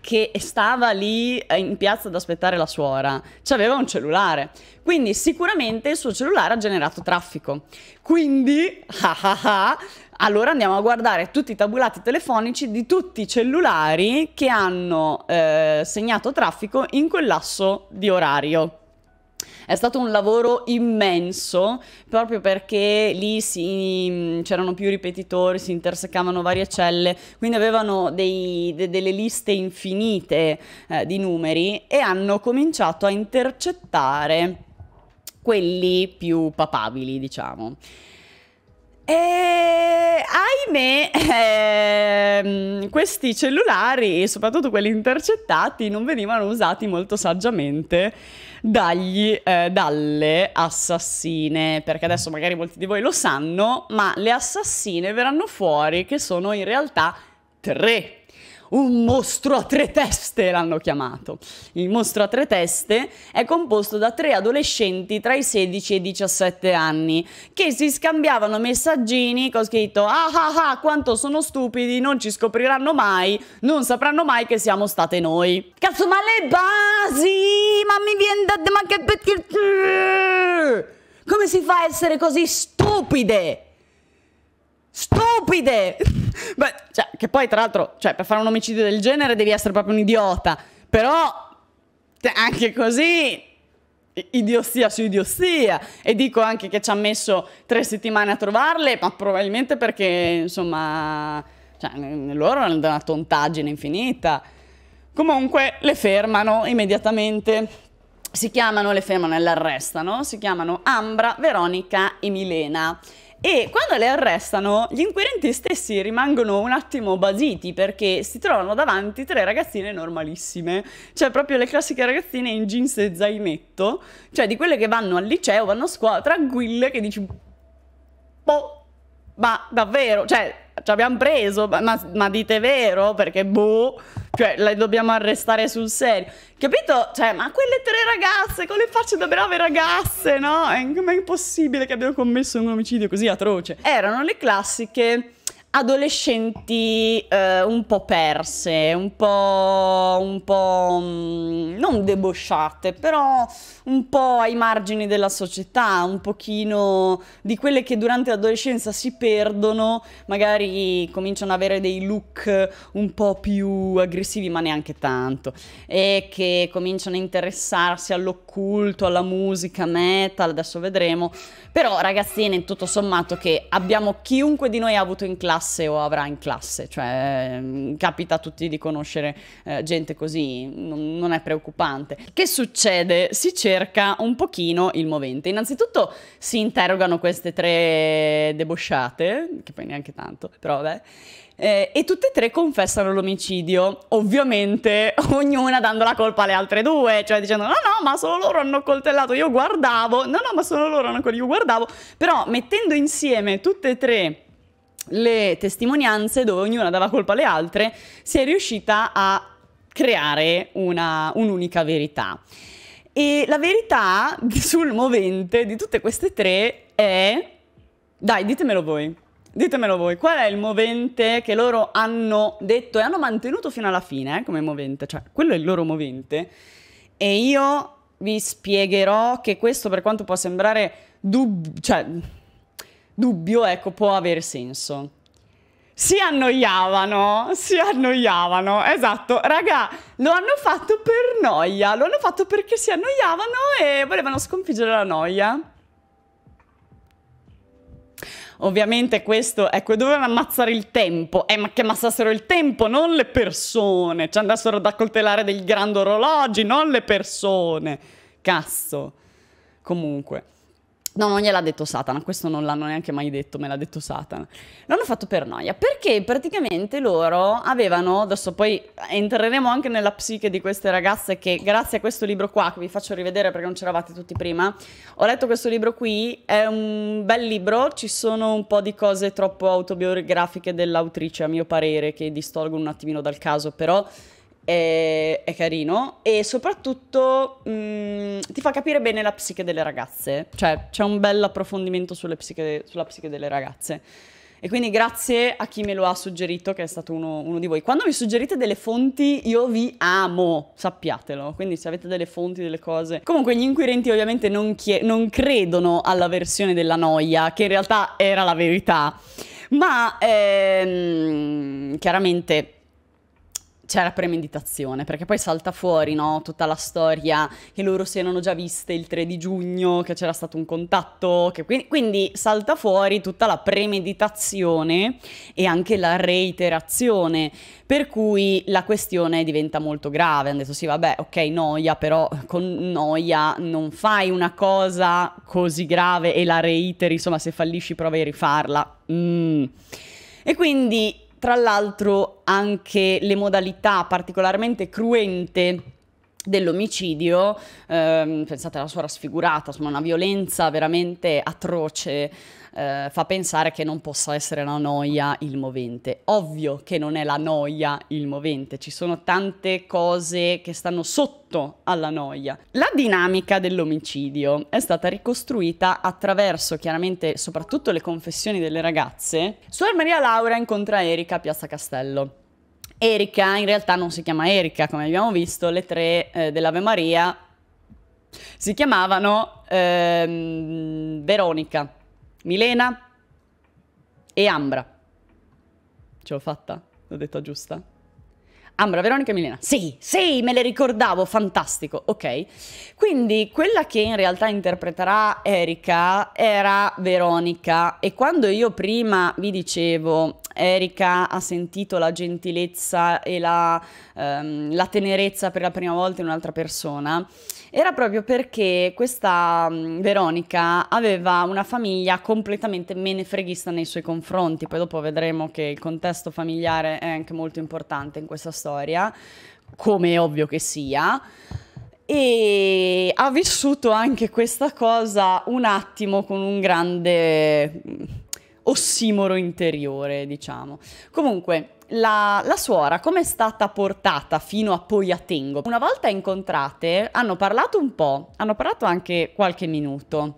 A: che stava lì eh, in piazza ad aspettare la suora aveva un cellulare, quindi sicuramente il suo cellulare ha generato traffico. Quindi, ah ah ah, allora andiamo a guardare tutti i tabulati telefonici di tutti i cellulari che hanno eh, segnato traffico in quel lasso di orario. È stato un lavoro immenso proprio perché lì si, mm, c'erano più ripetitori, si intersecavano varie celle, quindi avevano dei, de, delle liste infinite eh, di numeri e hanno cominciato a intercettare quelli più papabili, diciamo. E ahimè, ehm, questi cellulari, soprattutto quelli intercettati, non venivano usati molto saggiamente dagli, eh, dalle assassine, perché adesso magari molti di voi lo sanno, ma le assassine verranno fuori che sono in realtà tre un mostro a tre teste l'hanno chiamato. Il mostro a tre teste è composto da tre adolescenti tra i 16 e i 17 anni che si scambiavano messaggini con scritto ah ah ah quanto sono stupidi, non ci scopriranno mai, non sapranno mai che siamo state noi. Cazzo ma le basi, ma mi viene da... ma che... come si fa a essere così stupide? stupide! Beh, cioè, che poi tra l'altro, cioè, per fare un omicidio del genere devi essere proprio un idiota, però cioè, anche così idiozia su idiozia e dico anche che ci ha messo tre settimane a trovarle, ma probabilmente perché insomma cioè, loro hanno una tontaggine infinita. Comunque le fermano immediatamente. Si chiamano, le fermano e l'arrestano, si chiamano Ambra, Veronica e Milena. E quando le arrestano, gli inquirenti stessi rimangono un attimo basiti perché si trovano davanti tre ragazzine normalissime, cioè proprio le classiche ragazzine in jeans e zainetto, cioè di quelle che vanno al liceo, vanno a scuola tranquille, che dici, boh, ma davvero, cioè ci abbiamo preso, ma, ma dite vero perché boh. Cioè, le dobbiamo arrestare sul serio. Capito? Cioè, ma quelle tre ragazze con le facce da brave ragazze, no? Ma è impossibile che abbiano commesso un omicidio così atroce. Erano le classiche adolescenti eh, un po' perse, un po', un po' mm, non debosciate, però un po' ai margini della società, un pochino di quelle che durante l'adolescenza si perdono, magari cominciano ad avere dei look un po' più aggressivi, ma neanche tanto, e che cominciano a interessarsi all'occulto, alla musica, metal, adesso vedremo, però ragazzine, tutto sommato, che abbiamo chiunque di noi ha avuto in classe o avrà in classe, cioè mm, capita a tutti di conoscere eh, gente così, non, non è preoccupante. Che succede? Si cerca un pochino il movente. Innanzitutto si interrogano queste tre debosciate, che poi neanche tanto, però vabbè, eh, e tutte e tre confessano l'omicidio, ovviamente ognuna dando la colpa alle altre due, cioè dicendo no no ma solo loro hanno coltellato, io guardavo, no no ma solo loro hanno coltellato, io guardavo, però mettendo insieme tutte e tre le testimonianze dove ognuna dava colpa alle altre, si è riuscita a creare un'unica verità. E la verità sul movente di tutte queste tre è... Dai, ditemelo voi ditemelo voi, qual è il movente che loro hanno detto e hanno mantenuto fino alla fine eh, come movente? Cioè, quello è il loro movente. E io vi spiegherò che questo, per quanto può sembrare dub- cioè, dubbio, ecco, può avere senso. Si annoiavano, si annoiavano, esatto. Raga, lo hanno fatto per noia, lo hanno fatto perché si annoiavano e volevano sconfiggere la noia. Ovviamente questo, ecco, dovevano ammazzare il tempo. Eh, ma che ammazzassero il tempo, non le persone. Ci andassero ad accoltellare dei grandi orologi, non le persone. Cazzo. Comunque. No, non gliel'ha detto Satana, questo non l'hanno neanche mai detto, me l'ha detto Satana. L'hanno fatto per noia, perché praticamente loro avevano, adesso poi entreremo anche nella psiche di queste ragazze che grazie a questo libro qua, che vi faccio rivedere perché non c'eravate tutti prima, ho letto questo libro qui, è un bel libro, ci sono un po' di cose troppo autobiografiche dell'autrice a mio parere che distolgono un attimino dal caso, però è, è carino e soprattutto mh, mm, ti fa capire bene la psiche delle ragazze, cioè c'è un bel approfondimento psiche, sulla psiche delle ragazze. E quindi grazie a chi me lo ha suggerito, che è stato uno, uno, di voi. Quando mi suggerite delle fonti, io vi amo, sappiatelo. Quindi se avete delle fonti, delle cose... Comunque gli inquirenti ovviamente non, non credono alla versione della noia, che in realtà era la verità. Ma ehm, chiaramente c'è la premeditazione, perché poi salta fuori no, tutta la storia che loro si erano già viste il 3 di giugno, che c'era stato un contatto, quindi, quindi, salta fuori tutta la premeditazione e anche la reiterazione, per cui la questione diventa molto grave. Hanno detto sì, vabbè, ok, noia, però con noia non fai una cosa così grave e la reiteri, insomma, se fallisci provi a rifarla. Mm. E quindi tra l'altro anche le modalità particolarmente cruente dell'omicidio, ehm, pensate alla sua rasfigurata, insomma una violenza veramente atroce eh, fa pensare che non possa essere la noia il movente. Ovvio che non è la noia il movente, ci sono tante cose che stanno sotto alla noia. La dinamica dell'omicidio è stata ricostruita attraverso chiaramente soprattutto le confessioni delle ragazze. Suor Maria Laura incontra Erika a Piazza Castello. Erika in realtà non si chiama Erika, come abbiamo visto, le tre eh, dell'Ave Maria si chiamavano ehm, Veronica. Milena e Ambra. Ce l'ho fatta, l'ho detta giusta. Ambra, Veronica e Milena. Sì, sì, me le ricordavo, fantastico, ok. Quindi quella che in realtà interpreterà Erika era Veronica e quando io prima vi dicevo Erika ha sentito la gentilezza e la, ehm, la tenerezza per la prima volta in un'altra persona, era proprio perché questa mh, mm, Veronica aveva una famiglia completamente menefreghista nei suoi confronti, poi dopo vedremo che il contesto familiare è anche molto importante in questa storia storia, come è ovvio che sia, e ha vissuto anche questa cosa un attimo con un grande mm, ossimoro interiore, diciamo. Comunque, la, la, suora come è stata portata fino a Poiatengo? Una volta incontrate, hanno parlato un po', hanno parlato anche qualche minuto.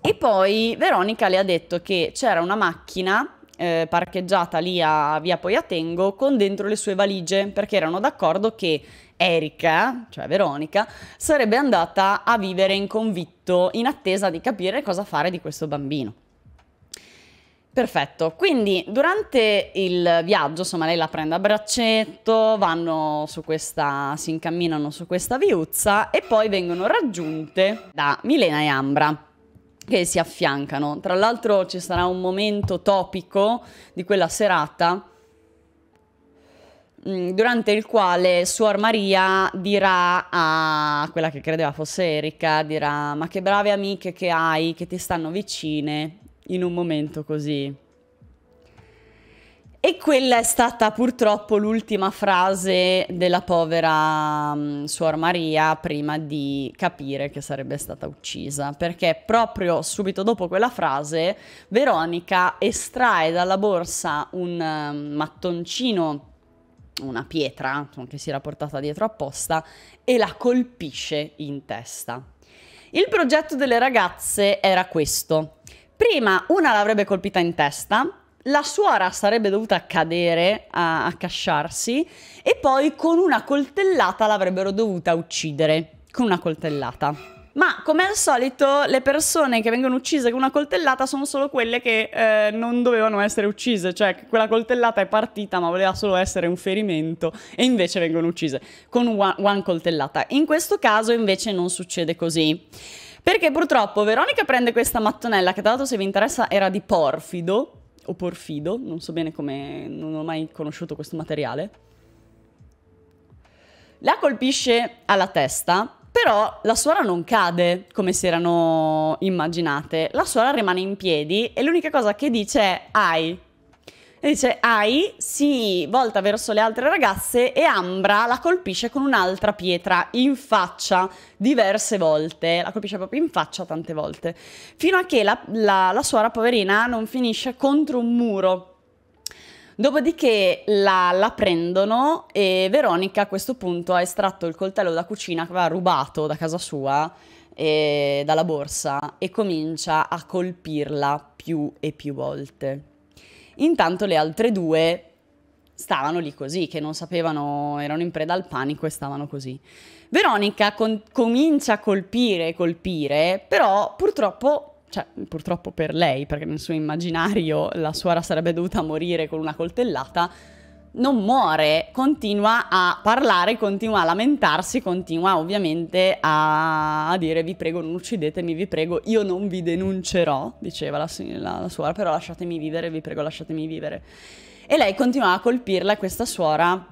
A: E poi Veronica le ha detto che c'era una macchina eh, parcheggiata lì a via Poiatengo con dentro le sue valigie perché erano d'accordo che Erika, cioè Veronica, sarebbe andata a vivere in convitto in attesa di capire cosa fare di questo bambino. Perfetto, quindi durante il viaggio, insomma, lei la prende a braccetto, vanno su questa, si incamminano su questa viuzza e poi vengono raggiunte da Milena e Ambra che si affiancano. Tra l'altro ci sarà un momento topico di quella serata mm, durante il quale Suor Maria dirà a quella che credeva fosse Erika, dirà ma che brave amiche che hai, che ti stanno vicine in un momento così e quella è stata purtroppo l'ultima frase della povera um, Suor Maria prima di capire che sarebbe stata uccisa, perché proprio subito dopo quella frase Veronica estrae dalla borsa un um, mattoncino, una pietra che si era portata dietro apposta, e la colpisce in testa. Il progetto delle ragazze era questo. Prima una l'avrebbe colpita in testa, la suora sarebbe dovuta cadere a, a casciarsi e poi con una coltellata l'avrebbero dovuta uccidere. Con una coltellata. Ma come al solito le persone che vengono uccise con una coltellata sono solo quelle che eh, non dovevano essere uccise, cioè quella coltellata è partita ma voleva solo essere un ferimento e invece vengono uccise con una one coltellata. In questo caso invece non succede così. Perché purtroppo Veronica prende questa mattonella, che tra l'altro se vi interessa era di porfido, o porfido, non so bene come, non ho mai conosciuto questo materiale. La colpisce alla testa, però la suora non cade come si erano immaginate, la suora rimane in piedi e l'unica cosa che dice è ai, e dice Ai si volta verso le altre ragazze e Ambra la colpisce con un'altra pietra in faccia diverse volte, la colpisce proprio in faccia tante volte, fino a che la, la, la suora poverina non finisce contro un muro. Dopodiché la, la, prendono e Veronica a questo punto ha estratto il coltello da cucina che aveva rubato da casa sua, e, dalla borsa, e comincia a colpirla più e più volte. Intanto le altre due stavano lì così, che non sapevano, erano in preda al panico e stavano così. Veronica con, comincia a colpire, colpire, però purtroppo cioè purtroppo per lei, perché nel suo immaginario la suora sarebbe dovuta morire con una coltellata, non muore, continua a parlare, continua a lamentarsi, continua ovviamente a, dire vi prego non uccidetemi, vi prego io non vi denuncerò, diceva la, la, la suora, però lasciatemi vivere, vi prego lasciatemi vivere. E lei continuava a colpirla e questa suora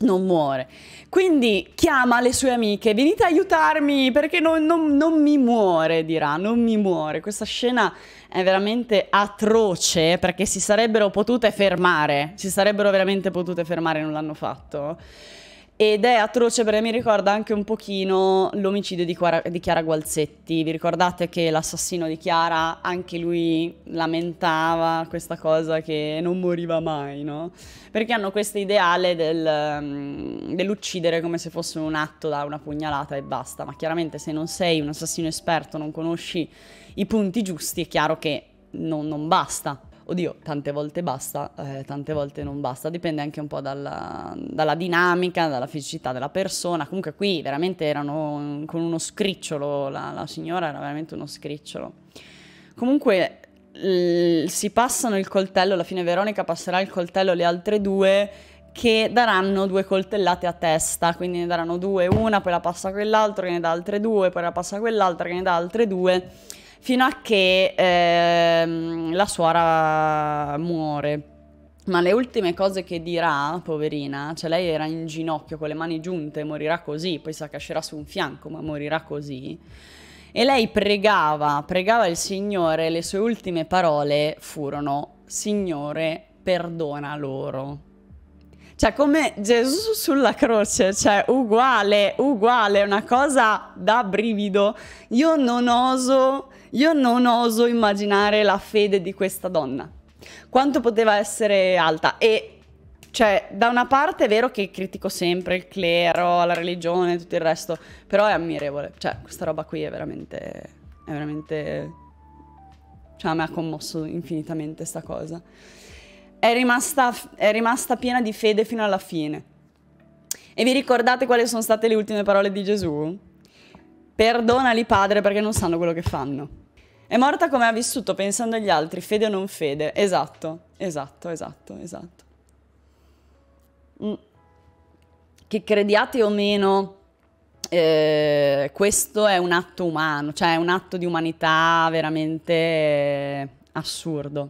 A: non muore. Quindi chiama le sue amiche, venite a aiutarmi perché non, non, non, mi muore, dirà, non mi muore. Questa scena è veramente atroce perché si sarebbero potute fermare, si sarebbero veramente potute fermare, non l'hanno fatto. Ed è atroce perché mi ricorda anche un pochino l'omicidio di, di, Chiara Gualzetti. Vi ricordate che l'assassino di Chiara, anche lui lamentava questa cosa che non moriva mai, no? Perché hanno questo ideale del, mm, dell'uccidere come se fosse un atto da una pugnalata e basta. Ma chiaramente se non sei un assassino esperto, non conosci i punti giusti, è chiaro che non, non basta oddio, tante volte basta, eh, tante volte non basta, dipende anche un po' dalla, dalla dinamica, dalla fisicità della persona. Comunque qui veramente erano con uno scricciolo, la, la signora era veramente uno scricciolo. Comunque si passano il coltello, alla fine Veronica passerà il coltello alle altre due che daranno due coltellate a testa, quindi ne daranno due, una, poi la passa quell'altro che ne dà altre due, poi la passa quell'altra che ne dà altre due fino a che ehm, la suora muore. Ma le ultime cose che dirà, poverina, cioè lei era in ginocchio con le mani giunte, morirà così, poi si accascerà su un fianco, ma morirà così. E lei pregava, pregava il Signore, le sue ultime parole furono, Signore, perdona loro. Cioè, come Gesù sulla croce, cioè, uguale, uguale, una cosa da brivido. Io non oso io non oso immaginare la fede di questa donna. Quanto poteva essere alta e cioè, da una parte è vero che critico sempre il clero, la religione e tutto il resto, però è ammirevole. Cioè, questa roba qui è veramente... è veramente... Cioè, mi ha commosso infinitamente sta cosa. È rimasta, è rimasta piena di fede fino alla fine. E vi ricordate quali sono state le ultime parole di Gesù? Perdonali, Padre, perché non sanno quello che fanno. È morta come ha vissuto pensando agli altri, fede o non fede. Esatto, esatto, esatto, esatto. Mm. Che crediate o meno, eh, questo è un atto umano, cioè è un atto di umanità veramente eh, assurdo.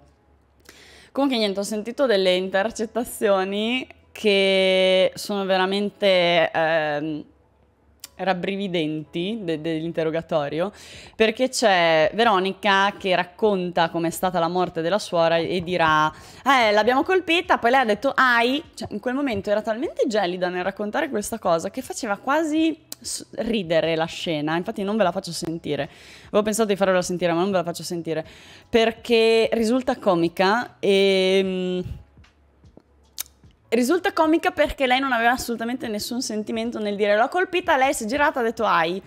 A: Comunque niente, ho sentito delle intercettazioni che sono veramente... Eh, rabbrividenti de- dell'interrogatorio perché c'è Veronica che racconta com'è stata la morte della suora e dirà eh l'abbiamo colpita poi lei ha detto ai cioè, in quel momento era talmente gelida nel raccontare questa cosa che faceva quasi ridere la scena infatti non ve la faccio sentire avevo pensato di farvela sentire ma non ve la faccio sentire perché risulta comica e ehm, risulta comica perché lei non aveva assolutamente nessun sentimento nel dire l'ho colpita, lei si è girata e ha detto ai.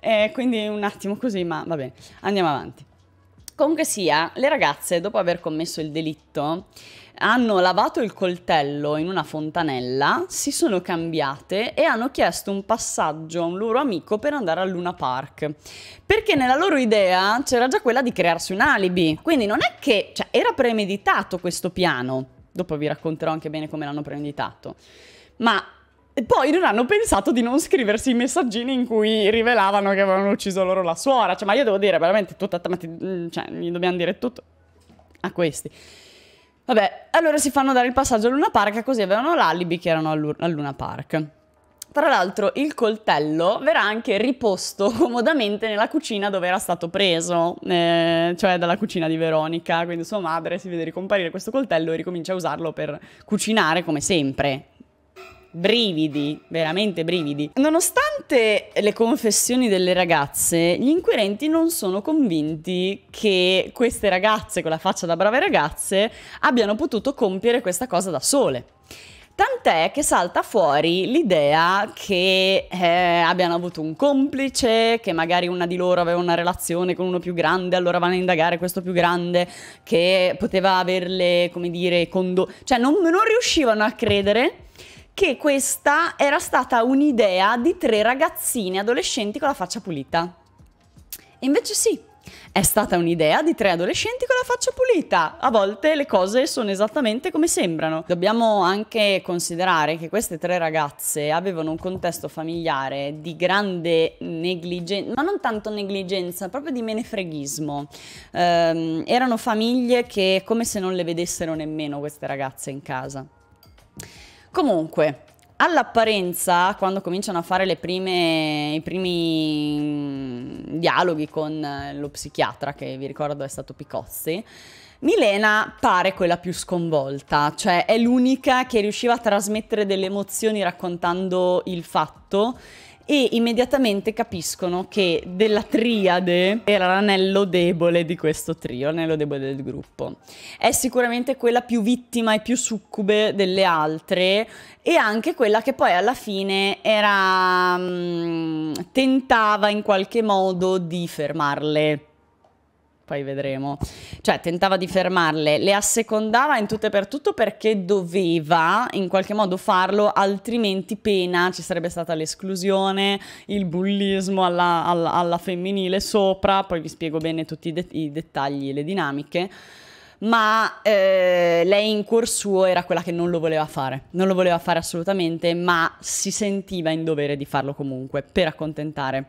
A: Eh, quindi un attimo così, ma va bene, andiamo avanti. Comunque sia, le ragazze, dopo aver commesso il delitto, hanno lavato il coltello in una fontanella, si sono cambiate e hanno chiesto un passaggio a un loro amico per andare al Luna Park. Perché nella loro idea c'era già quella di crearsi un alibi, quindi non è che cioè, era premeditato questo piano. Dopo vi racconterò anche bene come l'hanno prenditato. Ma poi non hanno pensato di non scriversi i messaggini in cui rivelavano che avevano ucciso loro la suora. Cioè, ma io devo dire veramente tutta... Mm, cioè, gli dobbiamo dire tutto a questi. Vabbè, allora si fanno dare il passaggio a Luna Park così avevano l'alibi che erano a Luna Park. Tra l'altro il coltello verrà anche riposto comodamente nella cucina dove era stato preso, eh, cioè dalla cucina di Veronica, quindi sua madre si vede ricomparire questo coltello e ricomincia a usarlo per cucinare come sempre. Brividi, veramente brividi. Nonostante le confessioni delle ragazze, gli inquirenti non sono convinti che queste ragazze con la faccia da brave ragazze abbiano potuto compiere questa cosa da sole. Tant'è che salta fuori l'idea che eh, abbiano avuto un complice, che magari una di loro aveva una relazione con uno più grande, allora vanno a indagare questo più grande, che poteva averle, come dire, condotto. Cioè non, non riuscivano a credere che questa era stata un'idea di tre ragazzine adolescenti con la faccia pulita. E invece sì, è stata un'idea di tre adolescenti con la faccia pulita. A volte le cose sono esattamente come sembrano. Dobbiamo anche considerare che queste tre ragazze avevano un contesto familiare di grande negligenza, ma non tanto negligenza, proprio di menefreghismo. Ehm, erano famiglie che come se non le vedessero nemmeno queste ragazze in casa. Comunque, all'apparenza, quando cominciano a fare prime, i primi mm, dialoghi con eh, lo psichiatra, che vi ricordo è stato Picozzi, Milena pare quella più sconvolta, cioè è l'unica che riusciva a trasmettere delle emozioni raccontando il fatto e immediatamente capiscono che della triade era l'anello debole di questo trio, l'anello debole del gruppo. È sicuramente quella più vittima e più succube delle altre e anche quella che poi alla fine era... Mh, mm, tentava in qualche modo di fermarle poi vedremo. Cioè, tentava di fermarle, le assecondava in tutto e per tutto perché doveva in qualche modo farlo, altrimenti pena ci sarebbe stata l'esclusione, il bullismo alla, alla, alla femminile sopra, poi vi spiego bene tutti i, det i dettagli e le dinamiche. Ma eh, lei in cuor suo era quella che non lo voleva fare, non lo voleva fare assolutamente, ma si sentiva in dovere di farlo comunque per accontentare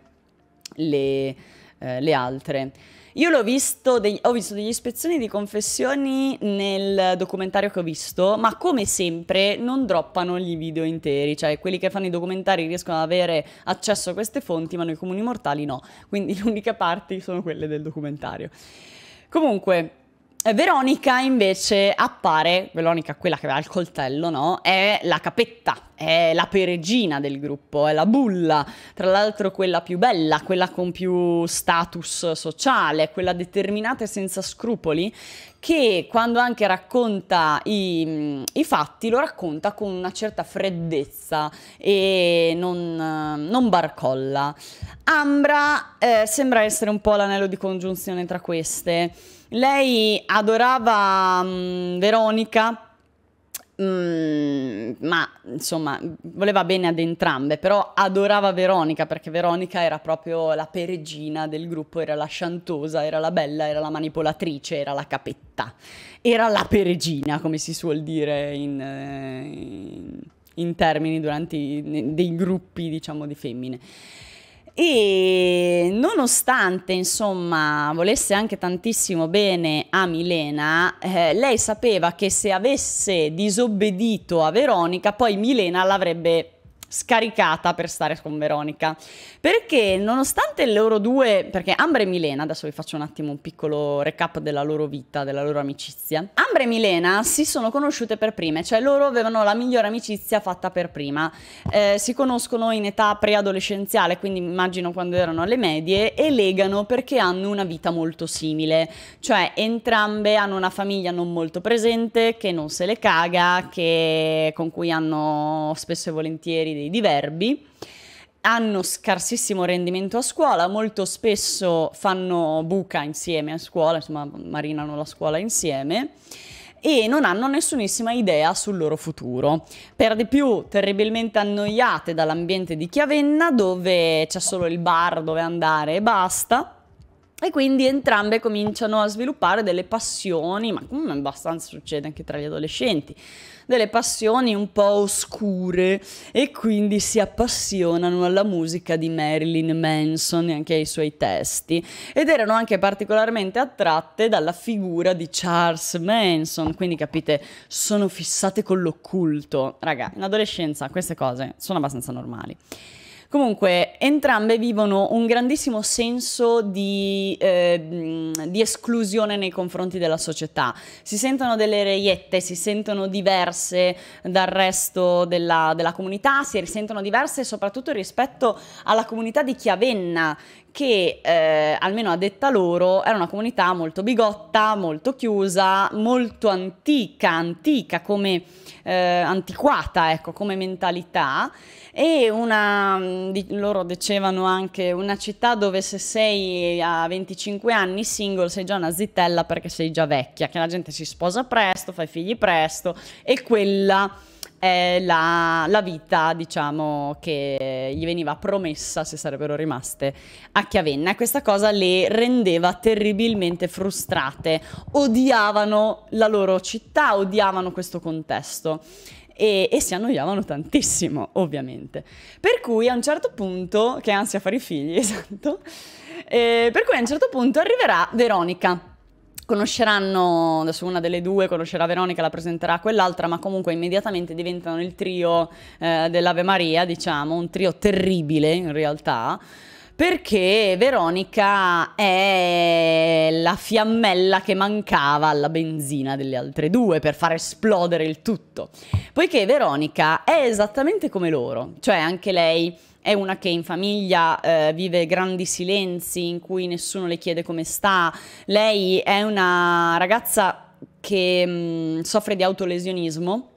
A: le, eh, le altre. Io l'ho visto, degli, ho visto degli spezzoni di confessioni nel documentario che ho visto, ma come sempre non droppano gli video interi, cioè quelli che fanno i documentari riescono ad avere accesso a queste fonti, ma noi comuni mortali no, quindi le uniche parti sono quelle del documentario. Comunque, eh, Veronica invece appare, Veronica quella che aveva il coltello, no? È la capetta, è la peregina del gruppo, è la bulla, tra l'altro quella più bella, quella con più status sociale, quella determinata e senza scrupoli, che quando anche racconta i, i fatti lo racconta con una certa freddezza e non, non barcolla. Ambra eh, sembra essere un po' l'anello di congiunzione tra queste. Lei adorava mh, mm, Veronica, mh, mm, ma insomma voleva bene ad entrambe, però adorava Veronica perché Veronica era proprio la peregina del gruppo, era la sciantosa, era la bella, era la manipolatrice, era la capetta, era la peregina come si suol dire in, eh, in, in termini durante i, dei gruppi diciamo di femmine e nonostante insomma volesse anche tantissimo bene a Milena, eh, lei sapeva che se avesse disobbedito a Veronica poi Milena l'avrebbe scaricata per stare con Veronica perché nonostante loro due perché Ambra e Milena adesso vi faccio un attimo un piccolo recap della loro vita della loro amicizia Ambra e Milena si sono conosciute per prime cioè loro avevano la migliore amicizia fatta per prima eh, si conoscono in età preadolescenziale quindi immagino quando erano alle medie e legano perché hanno una vita molto simile cioè entrambe hanno una famiglia non molto presente che non se le caga che con cui hanno spesso e volentieri di verbi. hanno scarsissimo rendimento a scuola, molto spesso fanno buca insieme a scuola, insomma marinano la scuola insieme e non hanno nessunissima idea sul loro futuro. Per di più terribilmente annoiate dall'ambiente di Chiavenna dove c'è solo il bar dove andare e basta. E quindi entrambe cominciano a sviluppare delle passioni, ma come abbastanza succede anche tra gli adolescenti delle passioni un po' oscure e quindi si appassionano alla musica di Marilyn Manson e anche ai suoi testi ed erano anche particolarmente attratte dalla figura di Charles Manson, quindi capite, sono fissate con l'occulto. Raga, in adolescenza queste cose sono abbastanza normali. Comunque, entrambe vivono un grandissimo senso di, eh, di, esclusione nei confronti della società. Si sentono delle reiette, si sentono diverse dal resto della, della comunità, si risentono diverse soprattutto rispetto alla comunità di Chiavenna, che eh, almeno a detta loro era una comunità molto bigotta, molto chiusa, molto antica, antica come eh, antiquata, ecco, come mentalità e una, mm, loro dicevano anche una città dove se sei a 25 anni single sei già una zitella perché sei già vecchia, che la gente si sposa presto, fa i figli presto e quella è la, la vita diciamo che gli veniva promessa se sarebbero rimaste a Chiavenna e questa cosa le rendeva terribilmente frustrate, odiavano la loro città, odiavano questo contesto e, e, si annoiavano tantissimo, ovviamente. Per cui a un certo punto, che ansia fare i figli, esatto, eh, per cui a un certo punto arriverà Veronica. Conosceranno, adesso una delle due conoscerà Veronica, la presenterà a quell'altra, ma comunque immediatamente diventano il trio eh, dell'Ave Maria, diciamo, un trio terribile in realtà perché Veronica è la fiammella che mancava alla benzina delle altre due per far esplodere il tutto. Poiché Veronica è esattamente come loro, cioè anche lei è una che in famiglia eh, vive grandi silenzi in cui nessuno le chiede come sta, lei è una ragazza che mh, mm, soffre di autolesionismo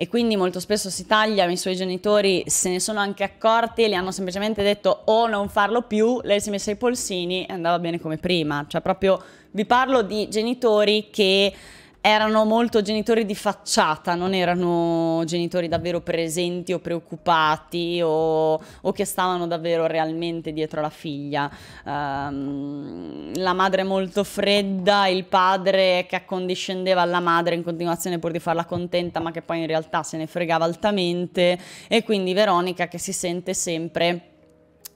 A: e quindi molto spesso si taglia, i suoi genitori se ne sono anche accorti, le hanno semplicemente detto o oh, non farlo più, lei si è messa i polsini e andava bene come prima, cioè proprio vi parlo di genitori che erano molto genitori di facciata, non erano genitori davvero presenti o preoccupati o, o che stavano davvero realmente dietro la figlia. Um, la madre molto fredda, il padre che accondiscendeva alla madre in continuazione pur di farla contenta, ma che poi in realtà se ne fregava altamente, e quindi Veronica che si sente sempre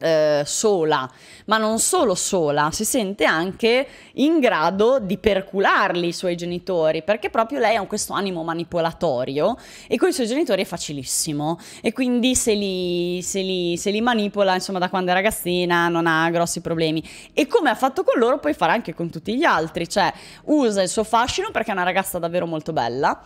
A: eh, sola, ma non solo sola, si sente anche in grado di percularli i suoi genitori, perché proprio lei ha questo animo manipolatorio e con i suoi genitori è facilissimo e quindi se li, se li, se li manipola insomma da quando è ragazzina non ha grossi problemi e come ha fatto con loro puoi fare anche con tutti gli altri, cioè usa il suo fascino perché è una ragazza davvero molto bella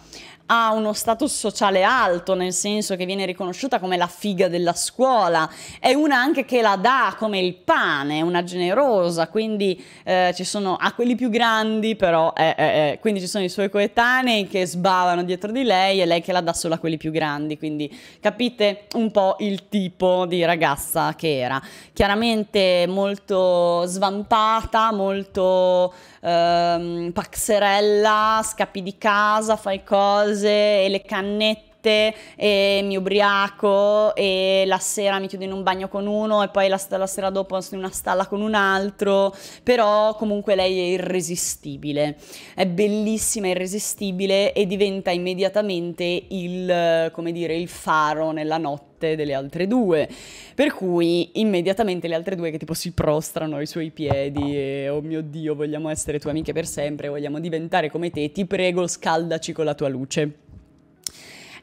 A: ha uno status sociale alto, nel senso che viene riconosciuta come la figa della scuola, è una anche che la dà come il pane, una generosa, quindi eh, ci sono a quelli più grandi però, eh, eh, eh, quindi ci sono i suoi coetanei che sbavano dietro di lei e lei che la dà solo a quelli più grandi, quindi capite un po' il tipo di ragazza che era. Chiaramente molto svampata, molto ehm, paxerella, scappi di casa, fai cose e le cannette notte e mi ubriaco e la sera mi chiudo in un bagno con uno e poi la, la sera dopo sono in una stalla con un altro, però comunque lei è irresistibile, è bellissima, irresistibile e diventa immediatamente il, come dire, il faro nella notte delle altre due. Per cui immediatamente le altre due che tipo si prostrano ai suoi piedi e oh mio Dio, vogliamo essere tue amiche per sempre, vogliamo diventare come te, ti prego scaldaci con la tua luce.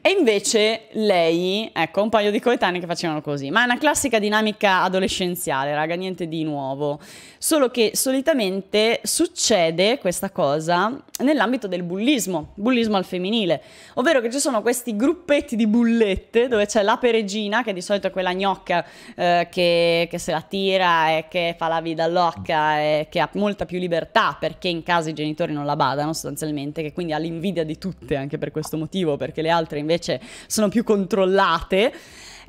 A: E invece lei, ecco, un paio di coetanei che facevano così, ma è una classica dinamica adolescenziale, raga, niente di nuovo. Solo che solitamente succede questa cosa nell'ambito del bullismo, bullismo al femminile, ovvero che ci sono questi gruppetti di bullette dove c'è la peregina, che di solito è quella gnocca eh, che, che se la tira e che fa la vita all'occa e che ha molta più libertà perché in casa i genitori non la badano sostanzialmente, che quindi ha l'invidia di tutte anche per questo motivo, perché le altre invece invece sono più controllate.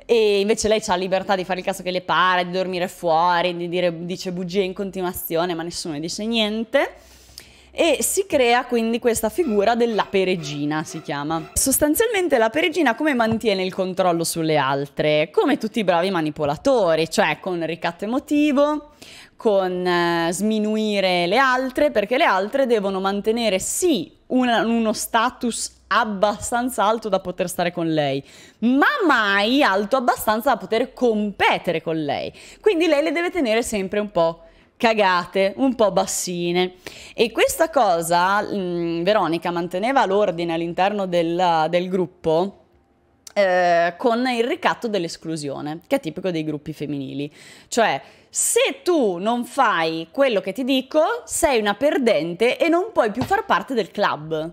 A: E invece lei ha libertà di fare il caso che le pare, di dormire fuori, di dire dice bugie in continuazione, ma nessuno dice niente. E si crea quindi questa figura della peregina, si chiama. Sostanzialmente la peregina come mantiene il controllo sulle altre? Come tutti i bravi manipolatori, cioè con ricatto emotivo, con eh, sminuire le altre, perché le altre devono mantenere sì una, uno status abbastanza alto da poter stare con lei, ma mai alto abbastanza da poter competere con lei. Quindi lei le deve tenere sempre un po' cagate, un po' bassine. E questa cosa mh, mm, Veronica manteneva l'ordine all'interno del, del gruppo. Eh, con il ricatto dell'esclusione, che è tipico dei gruppi femminili. Cioè, se tu non fai quello che ti dico, sei una perdente e non puoi più far parte del club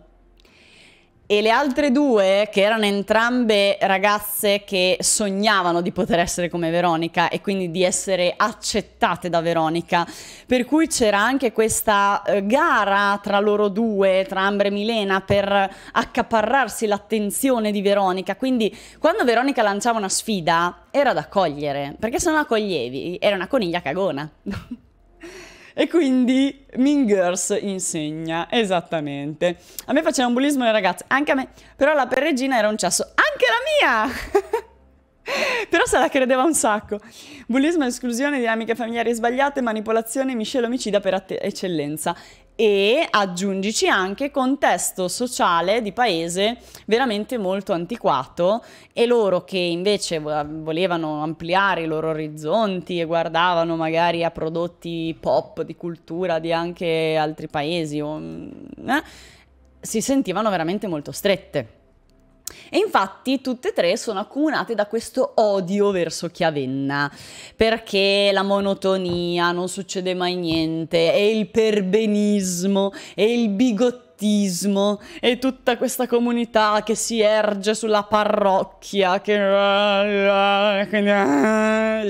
A: e le altre due, che erano entrambe ragazze che sognavano di poter essere come Veronica e quindi di essere accettate da Veronica, per cui c'era anche questa eh, gara tra loro due, tra Ambra e Milena, per accaparrarsi l'attenzione di Veronica. Quindi quando Veronica lanciava una sfida era da cogliere, perché se non la coglievi era una coniglia cagona. E quindi Mean Girls insegna, esattamente. A me facevano bullismo le ragazze, anche a me. Però la perregina era un cesso, anche la mia! Però se la credeva un sacco. Bullismo, esclusione, dinamiche familiari sbagliate, manipolazione, miscela omicida per eccellenza e aggiungici anche contesto sociale di paese veramente molto antiquato e loro che invece volevano ampliare i loro orizzonti e guardavano magari a prodotti pop di cultura di anche altri paesi o, eh, si sentivano veramente molto strette. E infatti tutte e tre sono accomunate da questo odio verso Chiavenna, perché la monotonia, non succede mai niente, è il perbenismo, è il bigottismo, è tutta questa comunità che si erge sulla parrocchia, che...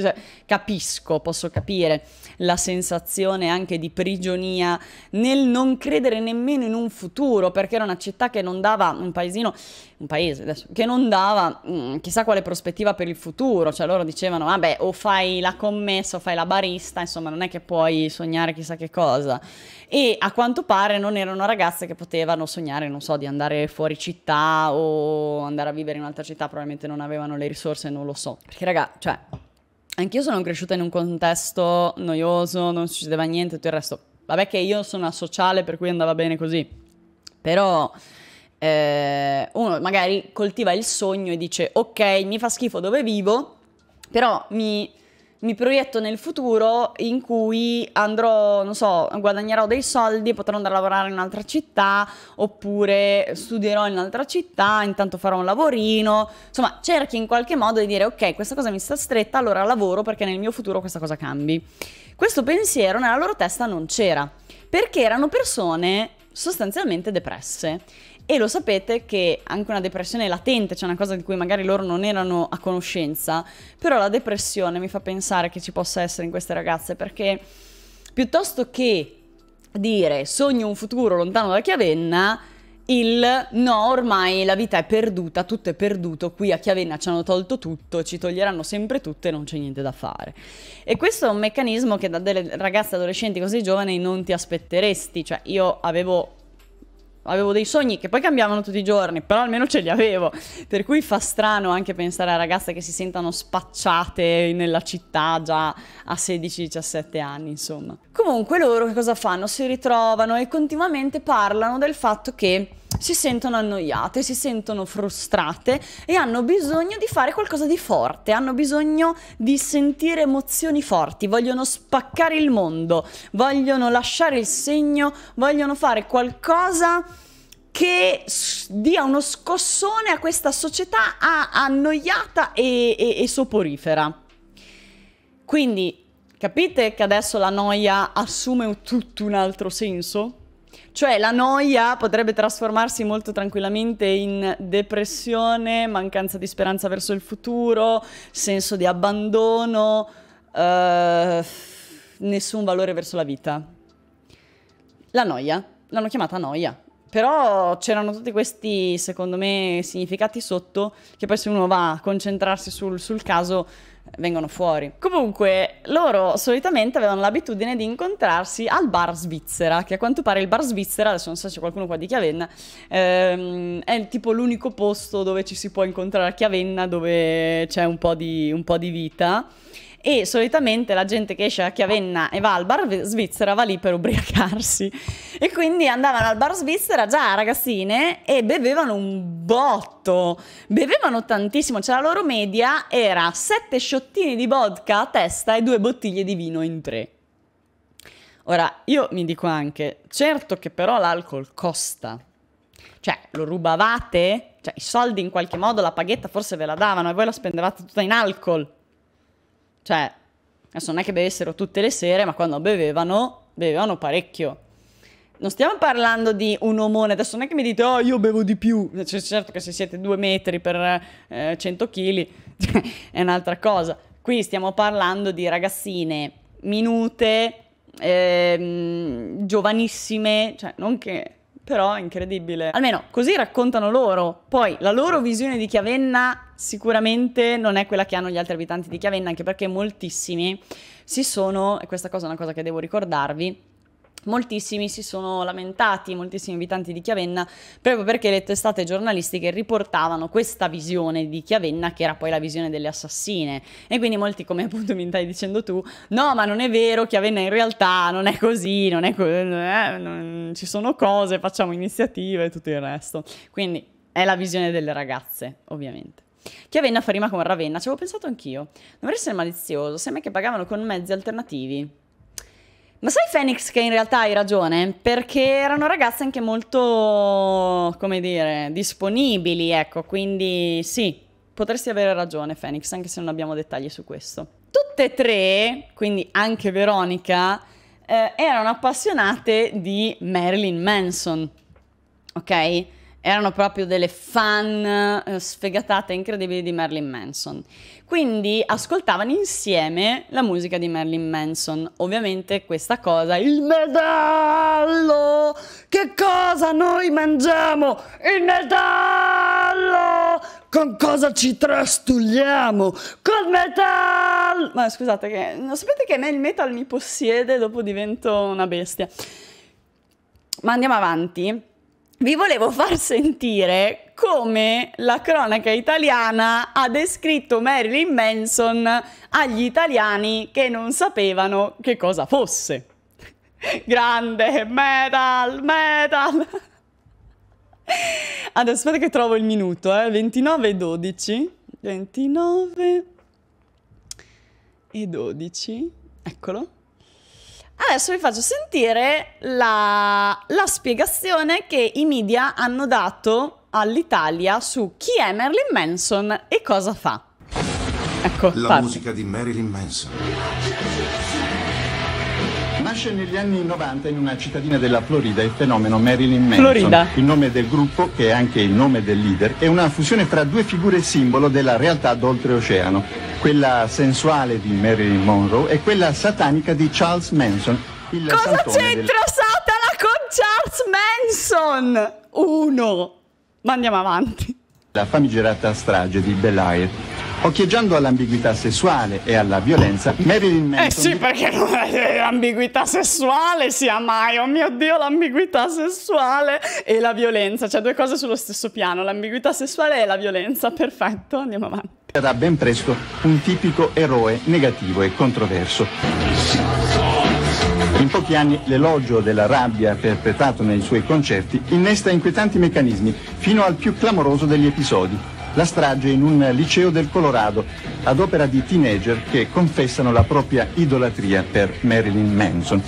A: Cioè, capisco, posso capire la sensazione anche di prigionia, nel non credere nemmeno in un futuro, perché era una città che non dava, un paesino, un paese adesso, che non dava mh, mm, chissà quale prospettiva per il futuro, cioè loro dicevano vabbè o fai la commessa o fai la barista, insomma non è che puoi sognare chissà che cosa. E a quanto pare non erano ragazze che potevano sognare, non so, di andare fuori città o andare a vivere in un'altra città, probabilmente non avevano le risorse, non lo so. Perché raga, cioè Anch'io sono cresciuta in un contesto noioso, non succedeva niente, tutto il resto. Vabbè che io sono asociale per cui andava bene così. Però eh, uno magari coltiva il sogno e dice ok, mi fa schifo dove vivo, però mi mi proietto nel futuro in cui andrò, non so, guadagnerò dei soldi, potrò andare a lavorare in un'altra città oppure studierò in un'altra città, intanto farò un lavorino. Insomma, cerchi in qualche modo di dire ok, questa cosa mi sta stretta, allora lavoro perché nel mio futuro questa cosa cambi. Questo pensiero nella loro testa non c'era, perché erano persone sostanzialmente depresse e lo sapete che anche una depressione latente, cioè una cosa di cui magari loro non erano a conoscenza, però la depressione mi fa pensare che ci possa essere in queste ragazze perché piuttosto che dire sogno un futuro lontano da Chiavenna, il no, ormai la vita è perduta, tutto è perduto, qui a Chiavenna ci hanno tolto tutto, ci toglieranno sempre tutto e non c'è niente da fare. E questo è un meccanismo che da delle ragazze adolescenti così giovani non ti aspetteresti, cioè io avevo avevo dei sogni che poi cambiavano tutti i giorni, però almeno ce li avevo. Per cui fa strano anche pensare a ragazze che si sentano spacciate nella città già a 16-17 anni, insomma. Comunque loro che cosa fanno? Si ritrovano e continuamente parlano del fatto che si sentono annoiate, si sentono frustrate e hanno bisogno di fare qualcosa di forte, hanno bisogno di sentire emozioni forti, vogliono spaccare il mondo, vogliono lasciare il segno, vogliono fare qualcosa che dia uno scossone a questa società annoiata e, e, e soporifera. Quindi capite che adesso la noia assume tutto un altro senso? Cioè la noia potrebbe trasformarsi molto tranquillamente in depressione, mancanza di speranza verso il futuro, senso di abbandono, eh, nessun valore verso la vita. La noia, l'hanno chiamata noia. Però c'erano tutti questi, secondo me, significati sotto, che poi se uno va a concentrarsi sul, sul caso vengono fuori. Comunque, loro solitamente avevano l'abitudine di incontrarsi al bar Svizzera, che a quanto pare il bar Svizzera, adesso non so se c'è qualcuno qua di Chiavenna, ehm, è tipo l'unico posto dove ci si può incontrare a Chiavenna, dove c'è un po' di, un po di vita e solitamente la gente che esce da Chiavenna e va al bar svizzera va lì per ubriacarsi. E quindi andavano al bar svizzera già ragazzine e bevevano un botto, bevevano tantissimo, cioè la loro media era sette sciottini di vodka a testa e due bottiglie di vino in tre Ora, io mi dico anche, certo che però l'alcol costa, cioè lo rubavate, cioè i soldi in qualche modo, la paghetta forse ve la davano e voi la spendevate tutta in alcol. Cioè, adesso non è che bevessero tutte le sere, ma quando bevevano, bevevano parecchio. Non stiamo parlando di un omone, adesso non è che mi dite, oh io bevo di più, cioè, certo che se siete due metri per eh, 100 kg è un'altra cosa. Qui stiamo parlando di ragazzine minute, eh, giovanissime, cioè non che però è incredibile. Almeno così raccontano loro. Poi la loro visione di Chiavenna sicuramente non è quella che hanno gli altri abitanti di Chiavenna, anche perché moltissimi si sono, e questa cosa è una cosa che devo ricordarvi, Moltissimi si sono lamentati, moltissimi abitanti di Chiavenna, proprio perché le testate giornalistiche riportavano questa visione di Chiavenna, che era poi la visione delle assassine. E quindi molti, come appunto mi stai dicendo tu, no, ma non è vero, Chiavenna in realtà non è così, non è così, eh, ci sono cose, facciamo iniziative e tutto il resto. Quindi è la visione delle ragazze, ovviamente. Chiavenna fa rima con Ravenna, ci avevo pensato anch'io. Dovrei essere malizioso, sembra che pagavano con mezzi alternativi. Ma sai Fenix che in realtà hai ragione? Perché erano ragazze anche molto, come dire, disponibili, ecco, quindi sì, potresti avere ragione Fenix, anche se non abbiamo dettagli su questo. Tutte e tre, quindi anche Veronica, eh, erano appassionate di Marilyn Manson, ok? Erano proprio delle fan eh, sfegatate incredibili di Marilyn Manson. Quindi ascoltavano insieme la musica di Marilyn Manson. Ovviamente questa cosa, il metallo! Che cosa noi mangiamo? Il metallo! Con cosa ci trastulliamo? Col metal! Ma scusate che... Sapete che a me il metal mi possiede, dopo divento una bestia. Ma andiamo avanti. Vi volevo far sentire come la cronaca italiana ha descritto Marilyn Manson agli italiani che non sapevano che cosa fosse. Grande metal, metal. Adesso aspetta che trovo il minuto, eh. 29 e 12. 29 e 12. Eccolo. Adesso vi faccio sentire la, la spiegazione che i media hanno dato all'Italia su chi è Marilyn Manson e cosa fa. Ecco, la parli. musica di Marilyn Manson. Nasce negli anni 90 in una cittadina della Florida il fenomeno Marilyn Manson. Florida. Il nome del gruppo, che è anche il nome del leader, è una fusione fra due figure simbolo della realtà d'oltreoceano, quella sensuale di Marilyn Monroe e quella satanica di Charles Manson. Il Cosa c'entra del... Satana con Charles Manson? Uno. Ma andiamo avanti. La famigerata strage di Belair. Occhieggiando all'ambiguità sessuale e alla violenza, Marilyn eh Manson... Eh sì, perché l'ambiguità sessuale sia mai, oh mio Dio, l'ambiguità sessuale e la violenza, cioè due cose sullo stesso piano, l'ambiguità sessuale e la violenza, perfetto, andiamo avanti. Sarà ben presto un tipico eroe negativo e controverso. In pochi anni l'elogio della rabbia perpetrato nei suoi concerti innesta inquietanti meccanismi, fino al più clamoroso degli episodi. La strage in un liceo del Colorado, ad opera di teenager che confessano la propria idolatria per Marilyn Manson.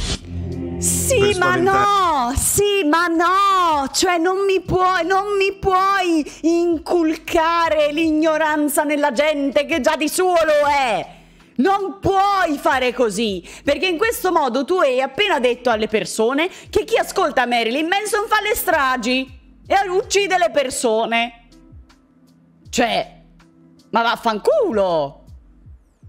A: Sì, ma no! Sì, ma no! Cioè, non mi puoi, non mi puoi inculcare l'ignoranza nella gente che già di suo lo è! Non puoi fare così, perché in questo modo tu hai appena detto alle persone che chi ascolta Marilyn Manson fa le stragi e uccide le persone. Cioè, ma vaffanculo!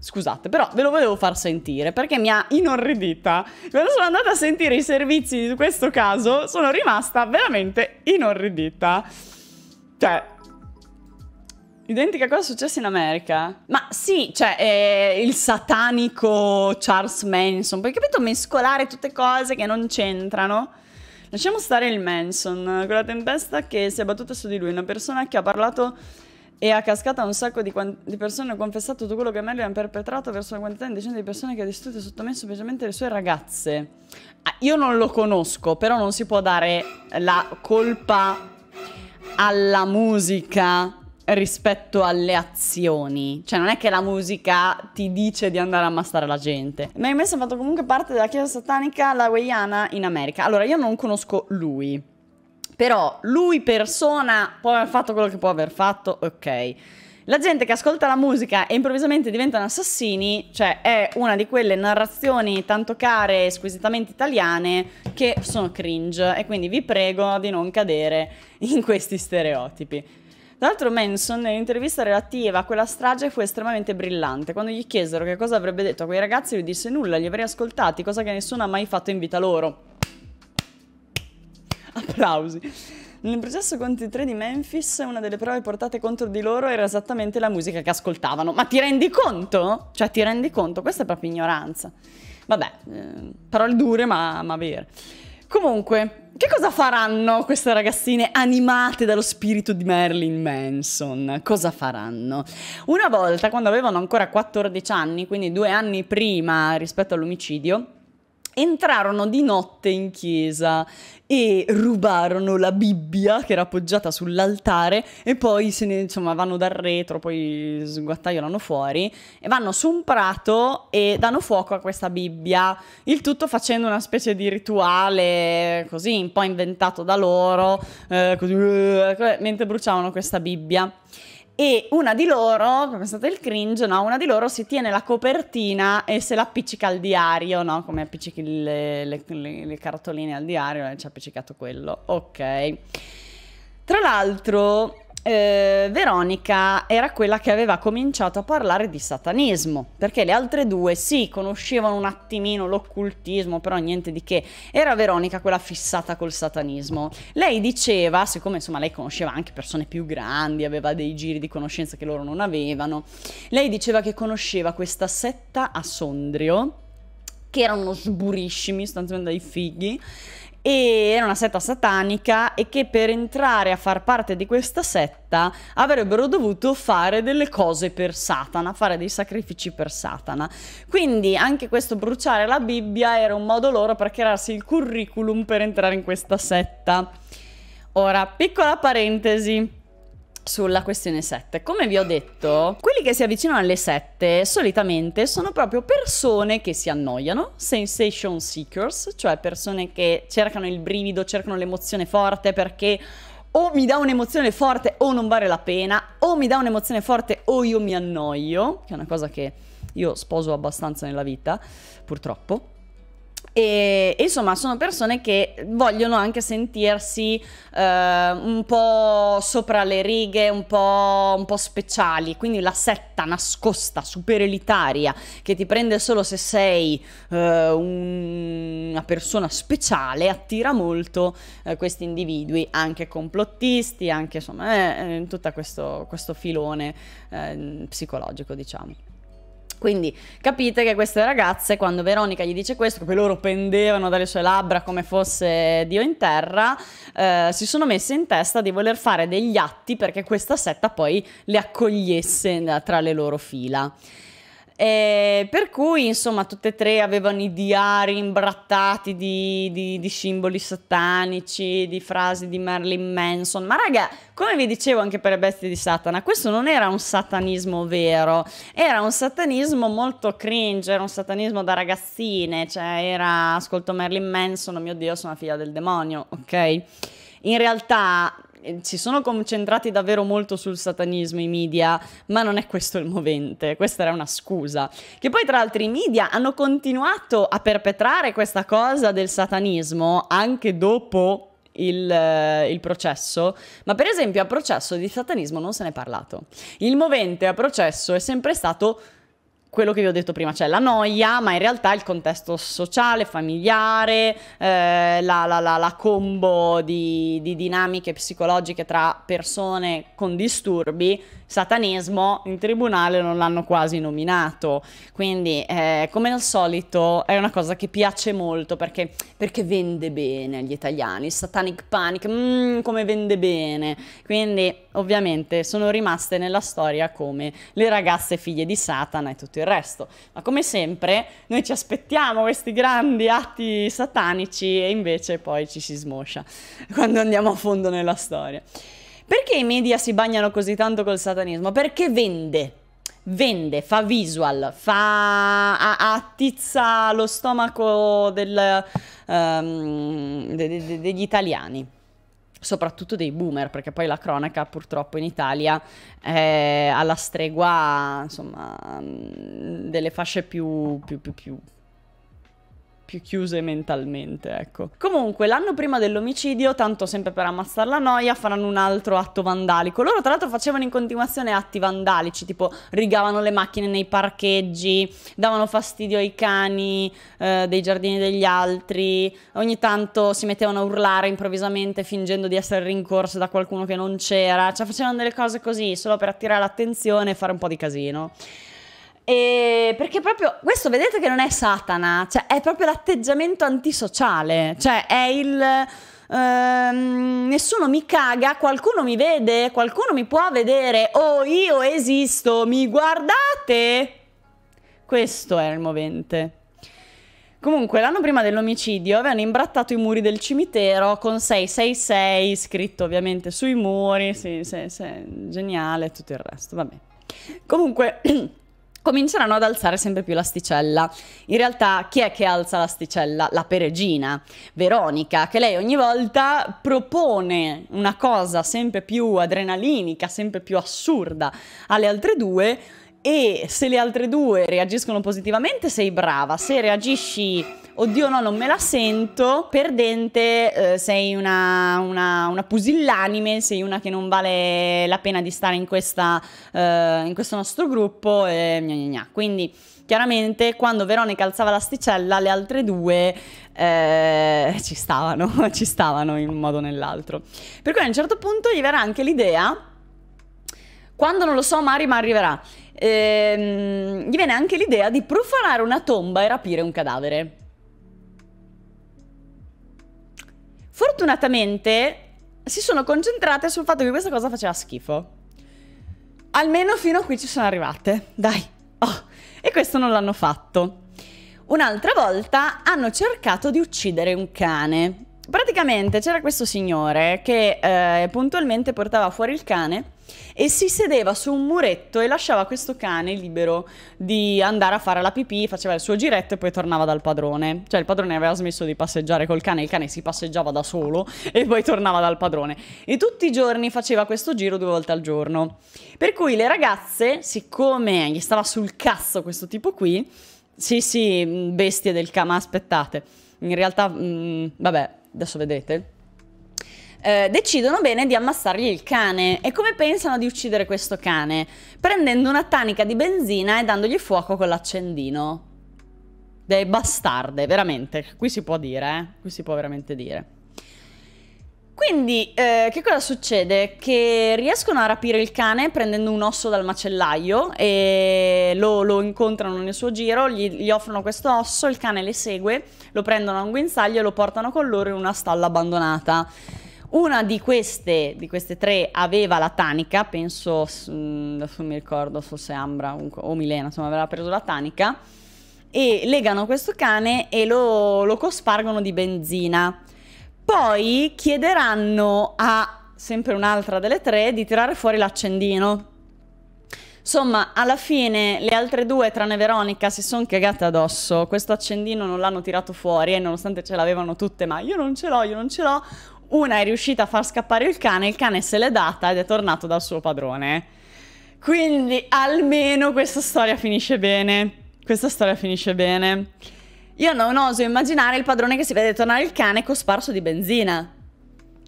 A: Scusate, però ve lo volevo far sentire perché mi ha inorridita. Quando sono andata a sentire i servizi di questo caso, sono rimasta veramente inorridita. Cioè, Identica cosa è successa in America. Ma sì, cioè eh, il satanico Charles Manson. Poi capito mescolare tutte cose che non c'entrano. Lasciamo stare il Manson, quella tempesta che si è battuta su di lui, una persona che ha parlato e ha cascata un sacco di, di persone, ha confessato tutto quello che Marilyn ha perpetrato verso una quantità indecente di persone che ha distrutto e sottomesso specialmente le sue ragazze. Ah, io non lo conosco, però non si può dare la colpa alla musica rispetto alle azioni. Cioè, non è che la musica ti dice di andare a ammazzare la gente. Ma in me ha fatto comunque parte della chiesa satanica laweiana in America. Allora, io non conosco lui. Però lui persona può aver fatto quello che può aver fatto, ok. La gente che ascolta la musica e improvvisamente diventano assassini, cioè è una di quelle narrazioni tanto care e squisitamente italiane che sono cringe e quindi vi prego di non cadere in questi stereotipi. Tra l'altro Manson nell'intervista relativa a quella strage fu estremamente brillante. Quando gli chiesero che cosa avrebbe detto a quei ragazzi lui disse nulla, li avrei ascoltati, cosa che nessuno ha mai fatto in vita loro. Applausi. Nel processo contro i tre di Memphis, una delle prove portate contro di loro era esattamente la musica che ascoltavano. Ma ti rendi conto? Cioè, ti rendi conto? Questa è proprio ignoranza. Vabbè, eh, parole dure, ma, ma vere. Comunque, che cosa faranno queste ragazzine animate dallo spirito di Marilyn Manson? Cosa faranno? Una volta, quando avevano ancora 14 anni, quindi due anni prima rispetto all'omicidio, entrarono di notte in chiesa e rubarono la Bibbia che era appoggiata sull'altare e poi se ne, insomma, vanno dal retro, poi sguattaiolano fuori e vanno su un prato e danno fuoco a questa Bibbia, il tutto facendo una specie di rituale così un po' inventato da loro, eh, così, eh, cioè, mentre bruciavano questa Bibbia e una di loro, come pensate il cringe, no? Una di loro si tiene la copertina e se l'appiccica al diario, no? Come appiccichi le, le, le, le cartoline al diario, e eh, ci ha appiccicato quello. Ok. Tra l'altro, eh, Veronica era quella che aveva cominciato a parlare di satanismo, perché le altre due sì, conoscevano un attimino l'occultismo, però niente di che. Era Veronica quella fissata col satanismo. Lei diceva, siccome insomma lei conosceva anche persone più grandi, aveva dei giri di conoscenza che loro non avevano, lei diceva che conosceva questa setta a Sondrio, che erano sburiscimi, sostanzialmente dai fighi, e era una setta satanica e che per entrare a far parte di questa setta avrebbero dovuto fare delle cose per Satana, fare dei sacrifici per Satana. Quindi anche questo bruciare la Bibbia era un modo loro per crearsi il curriculum per entrare in questa setta. Ora, piccola parentesi sulla questione 7. Come vi ho detto, quelli che si avvicinano alle 7 solitamente sono proprio persone che si annoiano, sensation seekers, cioè persone che cercano il brivido, cercano l'emozione forte perché o mi dà un'emozione forte o non vale la pena, o mi dà un'emozione forte o io mi annoio, che è una cosa che io sposo abbastanza nella vita, purtroppo. E, insomma sono persone che vogliono anche sentirsi eh, un po' sopra le righe, un po', un po' speciali, quindi la setta nascosta, super elitaria, che ti prende solo se sei eh, un, una persona speciale, attira molto eh, questi individui, anche complottisti, anche insomma eh, eh, tutto questo, questo filone eh, psicologico diciamo. Quindi capite che queste ragazze, quando Veronica gli dice questo, che loro pendevano dalle sue labbra come fosse Dio in terra, eh, si sono messe in testa di voler fare degli atti perché questa setta poi le accogliesse eh, tra le loro fila. Eh, per cui, insomma, tutte e tre avevano i diari imbrattati di, di, di, simboli satanici, di frasi di Marilyn Manson. Ma raga, come vi dicevo anche per le bestie di Satana, questo non era un satanismo vero, era un satanismo molto cringe, era un satanismo da ragazzine, cioè era, ascolto Marilyn Manson, oh mio Dio, sono una figlia del demonio, ok? In realtà si eh, sono concentrati davvero molto sul satanismo i media, ma non è questo il movente, questa era una scusa. Che poi tra l'altro i media hanno continuato a perpetrare questa cosa del satanismo anche dopo il, eh, il, processo, ma per esempio a processo di satanismo non se n'è parlato. Il movente a processo è sempre stato quello che vi ho detto prima, cioè la noia, ma in realtà il contesto sociale, familiare, eh, la, la, la, la, combo di, di, dinamiche psicologiche tra persone con disturbi, satanismo in tribunale non l'hanno quasi nominato. Quindi, eh, come al solito, è una cosa che piace molto perché, perché vende bene agli italiani. Il satanic panic, mm, come vende bene. Quindi ovviamente sono rimaste nella storia come le ragazze figlie di Satana e tutto il resto. Ma come sempre noi ci aspettiamo questi grandi atti satanici e invece poi ci si smoscia quando andiamo a fondo nella storia. Perché i media si bagnano così tanto col satanismo? Perché vende. Vende, fa visual, fa attizza lo stomaco del, um, de, de, de, degli italiani soprattutto dei boomer, perché poi la cronaca purtroppo in Italia è eh, alla stregua insomma, mm, delle fasce più, più, più, più più chiuse mentalmente, ecco. Comunque, l'anno prima dell'omicidio, tanto sempre per ammazzare la noia, faranno un altro atto vandalico. Loro tra l'altro facevano in continuazione atti vandalici, tipo rigavano le macchine nei parcheggi, davano fastidio ai cani eh, dei giardini degli altri, ogni tanto si mettevano a urlare improvvisamente fingendo di essere rincorsi da qualcuno che non c'era, cioè facevano delle cose così solo per attirare l'attenzione e fare un po' di casino. E perché proprio questo vedete che non è Satana, cioè è proprio l'atteggiamento antisociale, cioè è il ehm, nessuno mi caga, qualcuno mi vede, qualcuno mi può vedere, oh io esisto, mi guardate. Questo era il movente. Comunque, l'anno prima dell'omicidio avevano imbrattato i muri del cimitero con 666 scritto ovviamente sui muri, sì, sì, sì, geniale tutto il resto, vabbè. Comunque cominceranno ad alzare sempre più l'asticella. In realtà chi è che alza l'asticella? La peregina, Veronica, che lei ogni volta propone una cosa sempre più adrenalinica, sempre più assurda alle altre due e se le altre due reagiscono positivamente sei brava, se reagisci oddio no, non me la sento, perdente, eh, sei una, una, una, pusillanime, sei una che non vale la pena di stare in, questa, eh, in questo nostro gruppo, e gna gna gna. Quindi chiaramente quando Veronica alzava l'asticella le altre due eh, ci stavano, ci stavano in un modo o nell'altro. Per cui a un certo punto gli verrà anche l'idea, quando non lo so Mari ma arriverà, ehm, gli viene anche l'idea di profanare una tomba e rapire un cadavere. Fortunatamente si sono concentrate sul fatto che questa cosa faceva schifo. Almeno fino a qui ci sono arrivate, dai. Oh. E questo non l'hanno fatto. Un'altra volta hanno cercato di uccidere un cane. Praticamente c'era questo signore che eh, puntualmente portava fuori il cane e si sedeva su un muretto e lasciava questo cane libero di andare a fare la pipì, faceva il suo giretto e poi tornava dal padrone. Cioè il padrone aveva smesso di passeggiare col cane, il cane si passeggiava da solo e poi tornava dal padrone. E tutti i giorni faceva questo giro due volte al giorno. Per cui le ragazze, siccome gli stava sul cazzo questo tipo qui, sì sì, bestie del cane, ma aspettate, in realtà, mh, mm, vabbè, adesso vedete eh, decidono bene di ammassargli il cane. E come pensano di uccidere questo cane? Prendendo una tanica di benzina e dandogli fuoco con l'accendino. Dei bastarde, veramente. Qui si può dire, eh. Qui si può veramente dire. Quindi, eh, che cosa succede? Che riescono a rapire il cane prendendo un osso dal macellaio e lo, lo incontrano nel suo giro, gli, gli, offrono questo osso, il cane le segue, lo prendono a un guinzaglio e lo portano con loro in una stalla abbandonata. Una di queste, di queste tre aveva la tanica, penso, mm, non mi ricordo forse Ambra o Milena, insomma aveva preso la tanica, e legano questo cane e lo, lo cospargono di benzina. Poi chiederanno a sempre un'altra delle tre di tirare fuori l'accendino. Insomma, alla fine le altre due, tranne Veronica, si sono cagate addosso. Questo accendino non l'hanno tirato fuori e nonostante ce l'avevano tutte, ma io non ce l'ho, io non ce l'ho, una è riuscita a far scappare il cane, il cane se l'è data ed è tornato dal suo padrone. Quindi almeno questa storia finisce bene. Questa storia finisce bene. Io non oso immaginare il padrone che si vede tornare il cane cosparso di benzina.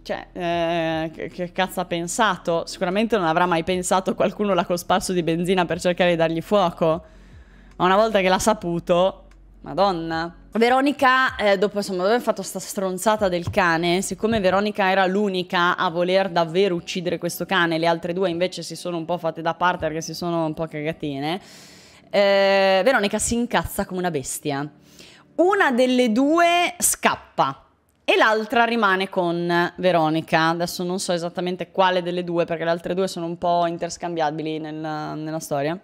A: Cioè, eh, che, che cazzo ha pensato? Sicuramente non avrà mai pensato qualcuno l'ha cosparso di benzina per cercare di dargli fuoco. Ma una volta che l'ha saputo, madonna. Veronica, eh, dopo insomma, aver fatto sta stronzata del cane, siccome Veronica era l'unica a voler davvero uccidere questo cane, le altre due invece si sono un po' fatte da parte perché si sono un po' cagatine, eh, Veronica si incazza come una bestia. Una delle due scappa e l'altra rimane con Veronica. Adesso non so esattamente quale delle due perché le altre due sono un po' interscambiabili nel, nella storia.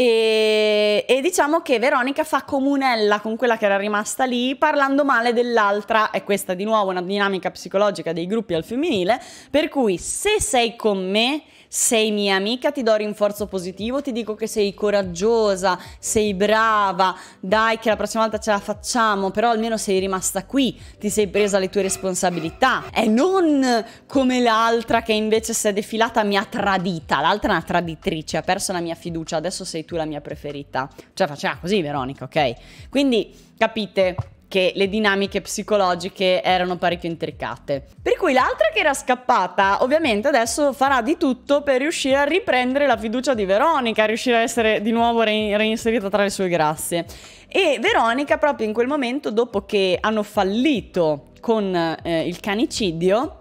A: E, e, diciamo che Veronica fa comunella con quella che era rimasta lì parlando male dell'altra è questa di nuovo una dinamica psicologica dei gruppi al femminile per cui se sei con me sei mia amica, ti do rinforzo positivo, ti dico che sei coraggiosa, sei brava, dai che la prossima volta ce la facciamo, però almeno sei rimasta qui, ti sei presa le tue responsabilità. E non come l'altra che invece si è defilata mi ha tradita, l'altra è una traditrice, ha perso la mia fiducia, adesso sei tu la mia preferita. Cioè faceva così Veronica, ok? Quindi capite che le dinamiche psicologiche erano parecchio intricate. Per cui l'altra che era scappata ovviamente adesso farà di tutto per riuscire a riprendere la fiducia di Veronica, riuscire a essere di nuovo reinserita tra le sue grazie. E Veronica proprio in quel momento, dopo che hanno fallito con eh, il canicidio,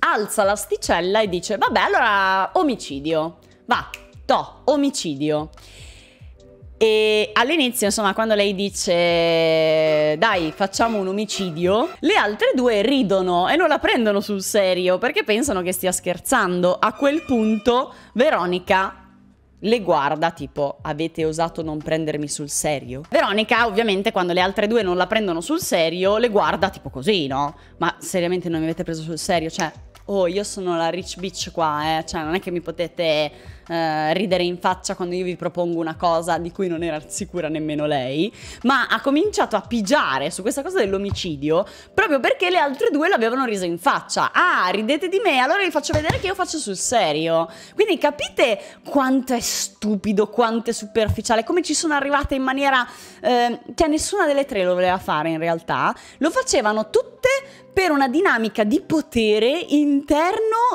A: alza l'asticella e dice vabbè allora omicidio, va, to, omicidio. E all'inizio, insomma, quando lei dice dai, facciamo un omicidio, le altre due ridono e non la prendono sul serio perché pensano che stia scherzando. A quel punto Veronica le guarda tipo avete osato non prendermi sul serio? Veronica ovviamente quando le altre due non la prendono sul serio le guarda tipo così no? Ma seriamente non mi avete preso sul serio? Cioè oh io sono la rich bitch qua eh, cioè non è che mi potete eh, ridere in faccia quando io vi propongo una cosa di cui non era sicura nemmeno lei, ma ha cominciato a pigiare su questa cosa dell'omicidio proprio perché le altre due l'avevano risa in faccia. Ah, ridete di me, allora vi faccio vedere che io faccio sul serio. Quindi capite quanto è stupido, quanto è superficiale, come ci sono arrivate in maniera... Eh, cioè nessuna delle tre lo voleva fare in realtà, lo facevano tutte per una dinamica di potere interno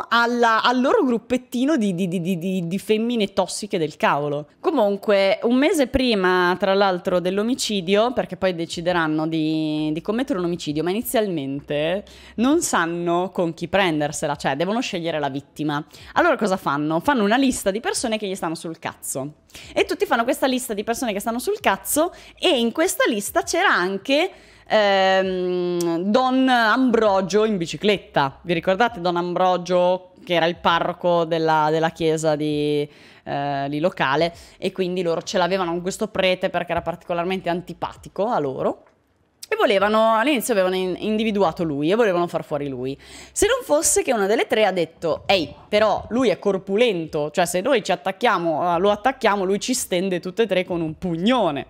A: alla, al loro gruppettino di, di, di, di, femmine tossiche del cavolo. Comunque, un mese prima, tra l'altro, dell'omicidio, perché poi decideranno di, commettere un omicidio, ma inizialmente non sanno con chi prendersela, cioè devono scegliere la vittima. Allora cosa fanno? Fanno una lista di persone che gli stanno sul cazzo. E tutti fanno questa lista di persone che stanno sul cazzo e in questa lista c'era anche ehm, Don Ambrogio in bicicletta. Vi ricordate Don Ambrogio che era il parroco della, della chiesa di, eh, lì locale e quindi loro ce l'avevano con questo prete perché era particolarmente antipatico a loro. E volevano, all'inizio avevano in, individuato lui e volevano far fuori lui. Se non fosse che una delle tre ha detto, ehi, però lui è corpulento, cioè se noi ci attacchiamo, eh, lo attacchiamo, lui ci stende tutte e tre con un pugnone.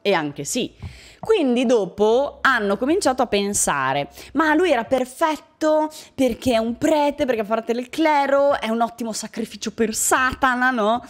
A: E anche sì. Quindi dopo hanno cominciato a pensare, ma lui era perfetto perché è un prete, perché fa parte del clero, è un ottimo sacrificio per Satana, no?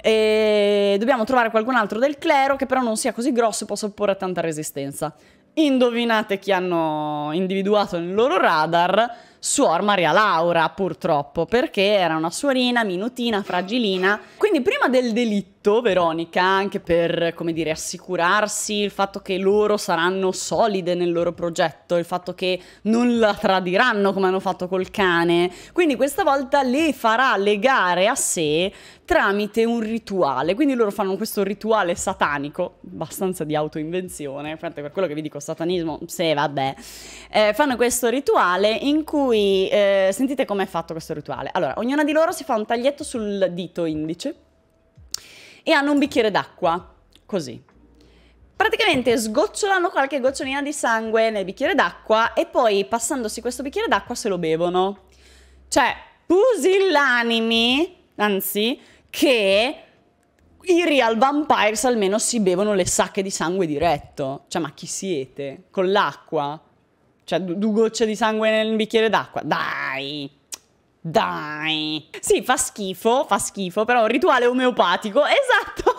A: E dobbiamo trovare qualcun altro del clero che però non sia così grosso e possa opporre a tanta resistenza. Indovinate chi hanno individuato nel loro radar? Suor Maria Laura, purtroppo, perché era una suorina minutina, fragilina. Quindi prima del delitto scritto Veronica anche per, come dire, assicurarsi il fatto che loro saranno solide nel loro progetto, il fatto che non la tradiranno come hanno fatto col cane. Quindi questa volta le farà legare a sé tramite un rituale. Quindi loro fanno questo rituale satanico, abbastanza di autoinvenzione, infatti per quello che vi dico satanismo, se vabbè. Eh, fanno questo rituale in cui, eh, sentite com'è fatto questo rituale. Allora, ognuna di loro si fa un taglietto sul dito indice e hanno un bicchiere d'acqua, così. Praticamente sgocciolano qualche gocciolina di sangue nel bicchiere d'acqua e poi passandosi questo bicchiere d'acqua se lo bevono. Cioè, pusillanimi, anzi, che i real vampires almeno si bevono le sacche di sangue diretto. Cioè, ma chi siete? Con l'acqua? Cioè, due gocce di sangue nel bicchiere d'acqua? Dai! Dai. Sì, fa schifo, fa schifo, però è un rituale omeopatico. Esatto.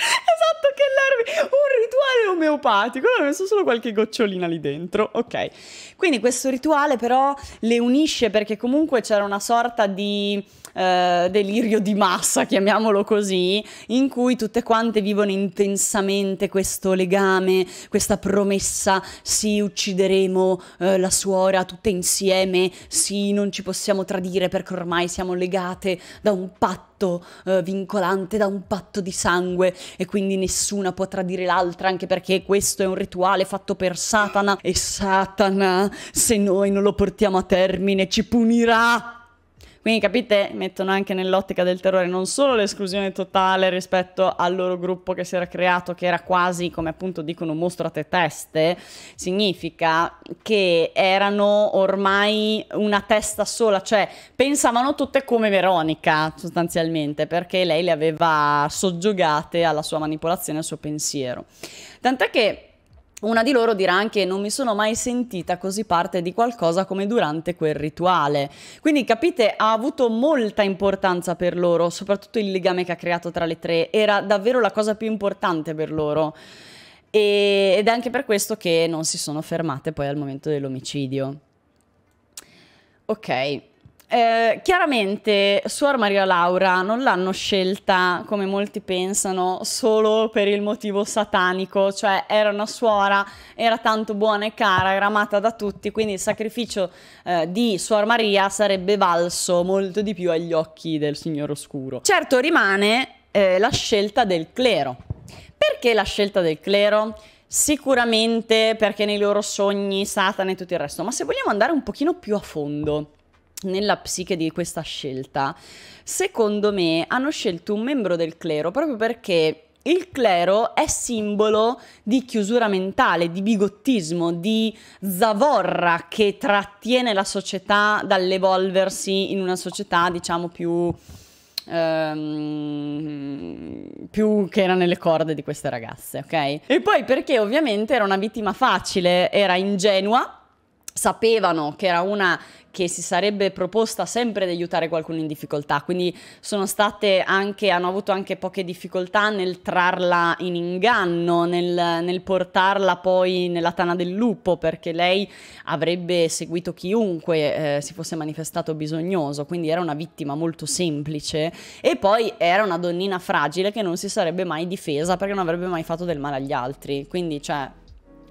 A: Esatto, che larve! Un rituale omeopatico, ho messo solo qualche gocciolina lì dentro, ok. Quindi questo rituale però le unisce perché comunque c'era una sorta di eh, delirio di massa, chiamiamolo così, in cui tutte quante vivono intensamente questo legame, questa promessa, sì uccideremo eh, la suora tutte insieme, sì non ci possiamo tradire perché ormai siamo legate da un patto patto eh, vincolante da un patto di sangue e quindi nessuna può tradire l'altra anche perché questo è un rituale fatto per Satana e Satana se noi non lo portiamo a termine ci punirà quindi capite, mettono anche nell'ottica del terrore non solo l'esclusione totale rispetto al loro gruppo che si era creato, che era quasi, come appunto dicono, un mostro a te teste, significa che erano ormai una testa sola, cioè pensavano tutte come Veronica sostanzialmente, perché lei le aveva soggiogate alla sua manipolazione, al suo pensiero. Tant'è che una di loro dirà anche non mi sono mai sentita così parte di qualcosa come durante quel rituale. Quindi capite, ha avuto molta importanza per loro, soprattutto il legame che ha creato tra le tre, era davvero la cosa più importante per loro. E, ed è anche per questo che non si sono fermate poi al momento dell'omicidio. Ok, eh, chiaramente Suor Maria Laura non l'hanno scelta, come molti pensano, solo per il motivo satanico, cioè era una suora, era tanto buona e cara, era amata da tutti, quindi il sacrificio eh, di Suor Maria sarebbe valso molto di più agli occhi del Signore Oscuro. Certo rimane eh, la scelta del clero. Perché la scelta del clero? Sicuramente perché nei loro sogni Satana e tutto il resto, ma se vogliamo andare un pochino più a fondo, nella psiche di questa scelta, secondo me hanno scelto un membro del clero proprio perché il clero è simbolo di chiusura mentale, di bigottismo, di zavorra che trattiene la società dall'evolversi in una società, diciamo, più, ehm, più che era nelle corde di queste ragazze, ok? E poi perché ovviamente era una vittima facile, era ingenua, sapevano che era una che si sarebbe proposta sempre di aiutare qualcuno in difficoltà, quindi sono state anche, hanno avuto anche poche difficoltà nel trarla in inganno, nel, nel portarla poi nella tana del lupo, perché lei avrebbe seguito chiunque eh, si fosse manifestato bisognoso, quindi era una vittima molto semplice e poi era una donnina fragile che non si sarebbe mai difesa perché non avrebbe mai fatto del male agli altri, quindi cioè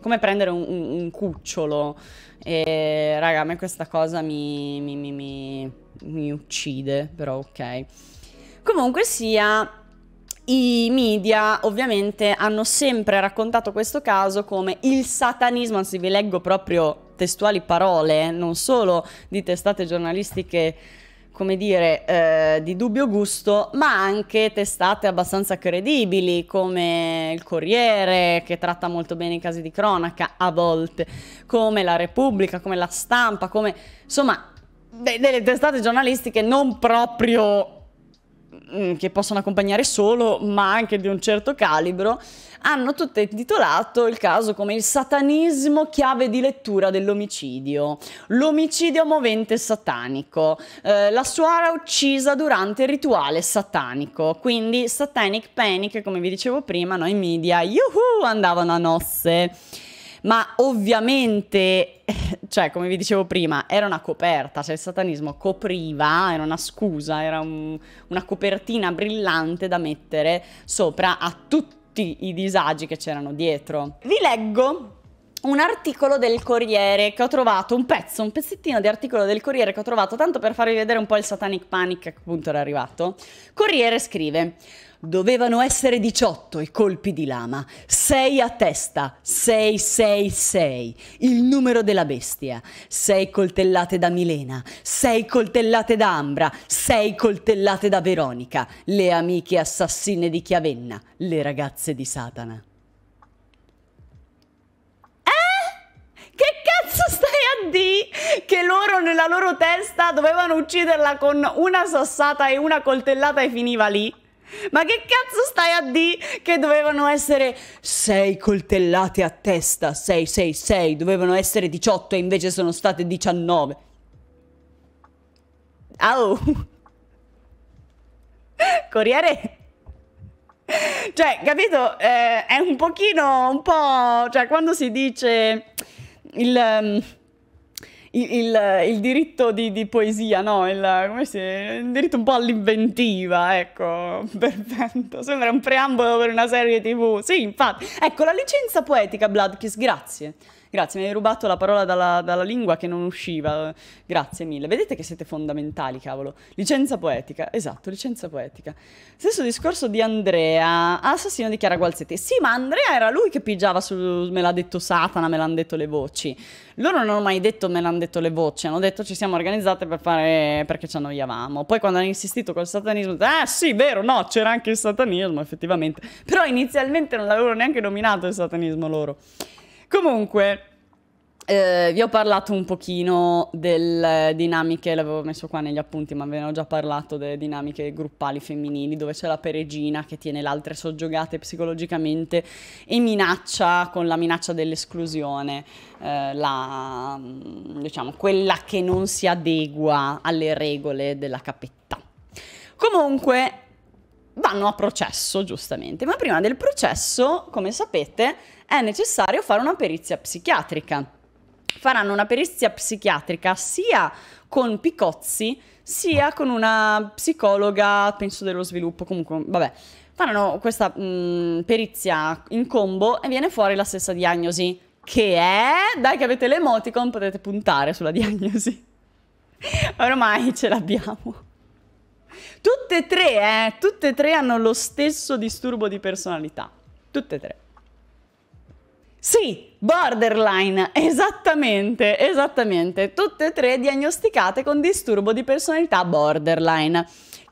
A: come prendere un, un, un cucciolo e raga, a me questa cosa mi, mi, mi, mi uccide, però ok. Comunque sia, i media ovviamente hanno sempre raccontato questo caso come il satanismo, anzi vi leggo proprio testuali parole, non solo di testate giornalistiche come dire, eh, di dubbio gusto, ma anche testate abbastanza credibili come il Corriere, che tratta molto bene i casi di cronaca a volte, come la Repubblica, come la stampa, come insomma de delle testate giornalistiche non proprio Mm, che possono accompagnare solo, ma anche di un certo calibro, hanno tutte intitolato il caso come il satanismo chiave di lettura dell'omicidio, l'omicidio movente satanico, eh, la suora uccisa durante il rituale satanico, quindi satanic panic, come vi dicevo prima, noi media, yuhu, andavano a nozze ma ovviamente, cioè come vi dicevo prima, era una coperta, cioè il satanismo copriva, era una scusa, era un, una copertina brillante da mettere sopra a tutti i disagi che c'erano dietro. Vi leggo un articolo del Corriere che ho trovato, un pezzo, un pezzettino di articolo del Corriere che ho trovato, tanto per farvi vedere un po' il satanic panic a che punto era arrivato. Corriere scrive... Dovevano essere 18 i colpi di lama, 6 a testa, 666, il numero della bestia, 6 coltellate da Milena, 6 coltellate da Ambra, 6 coltellate da Veronica, le amiche assassine di Chiavenna, le ragazze di Satana. Eh? che loro nella loro testa dovevano ucciderla con una sassata e una coltellata e finiva lì. Ma che cazzo stai a di che dovevano essere 6 coltellate a testa? 6, 6, 6, dovevano essere 18 e invece sono state 19. Au! Corriere! Cioè, capito? Eh, è un pochino, un po'... Cioè, quando si dice il... Um, il, il, il diritto di, di, poesia, no? Il, si, il, diritto un po' all'inventiva, ecco, perfetto. Sembra un preambolo per una serie tv. Sì, infatti. Ecco, la licenza poetica, Bloodkiss, grazie. Grazie, mi hai rubato la parola dalla, dalla lingua che non usciva. Grazie mille. Vedete che siete fondamentali, cavolo. Licenza poetica, esatto, licenza poetica. Stesso discorso di Andrea, assassino di Chiara Gualzetti. Sì, ma Andrea era lui che pigiava su me l'ha detto Satana, me l'hanno detto le voci. Loro non hanno mai detto me l'hanno detto le voci, hanno detto ci siamo organizzate per fare perché ci annoiavamo. Poi quando hanno insistito col satanismo, ah sì, vero, no, c'era anche il satanismo effettivamente. Però inizialmente non l'avevano neanche nominato il satanismo loro. Comunque, eh, vi ho parlato un pochino delle eh, dinamiche, l'avevo messo qua negli appunti, ma ve ne ho già parlato delle dinamiche gruppali femminili, dove c'è la peregina che tiene le altre soggiogate psicologicamente e minaccia con la minaccia dell'esclusione, eh, la, mm, diciamo, quella che non si adegua alle regole della capetta. Comunque vanno a processo, giustamente, ma prima del processo, come sapete, è necessario fare una perizia psichiatrica. Faranno una perizia psichiatrica sia con Picozzi sia con una psicologa, penso dello sviluppo, comunque, vabbè. Faranno questa mh, mm, perizia in combo e viene fuori la stessa diagnosi, che è, dai che avete l'emoticon, potete puntare sulla diagnosi. Ormai ce l'abbiamo. Tutte e tre, eh, tutte e tre hanno lo stesso disturbo di personalità. Tutte e tre. Sì, borderline, esattamente, esattamente, tutte e tre diagnosticate con disturbo di personalità borderline.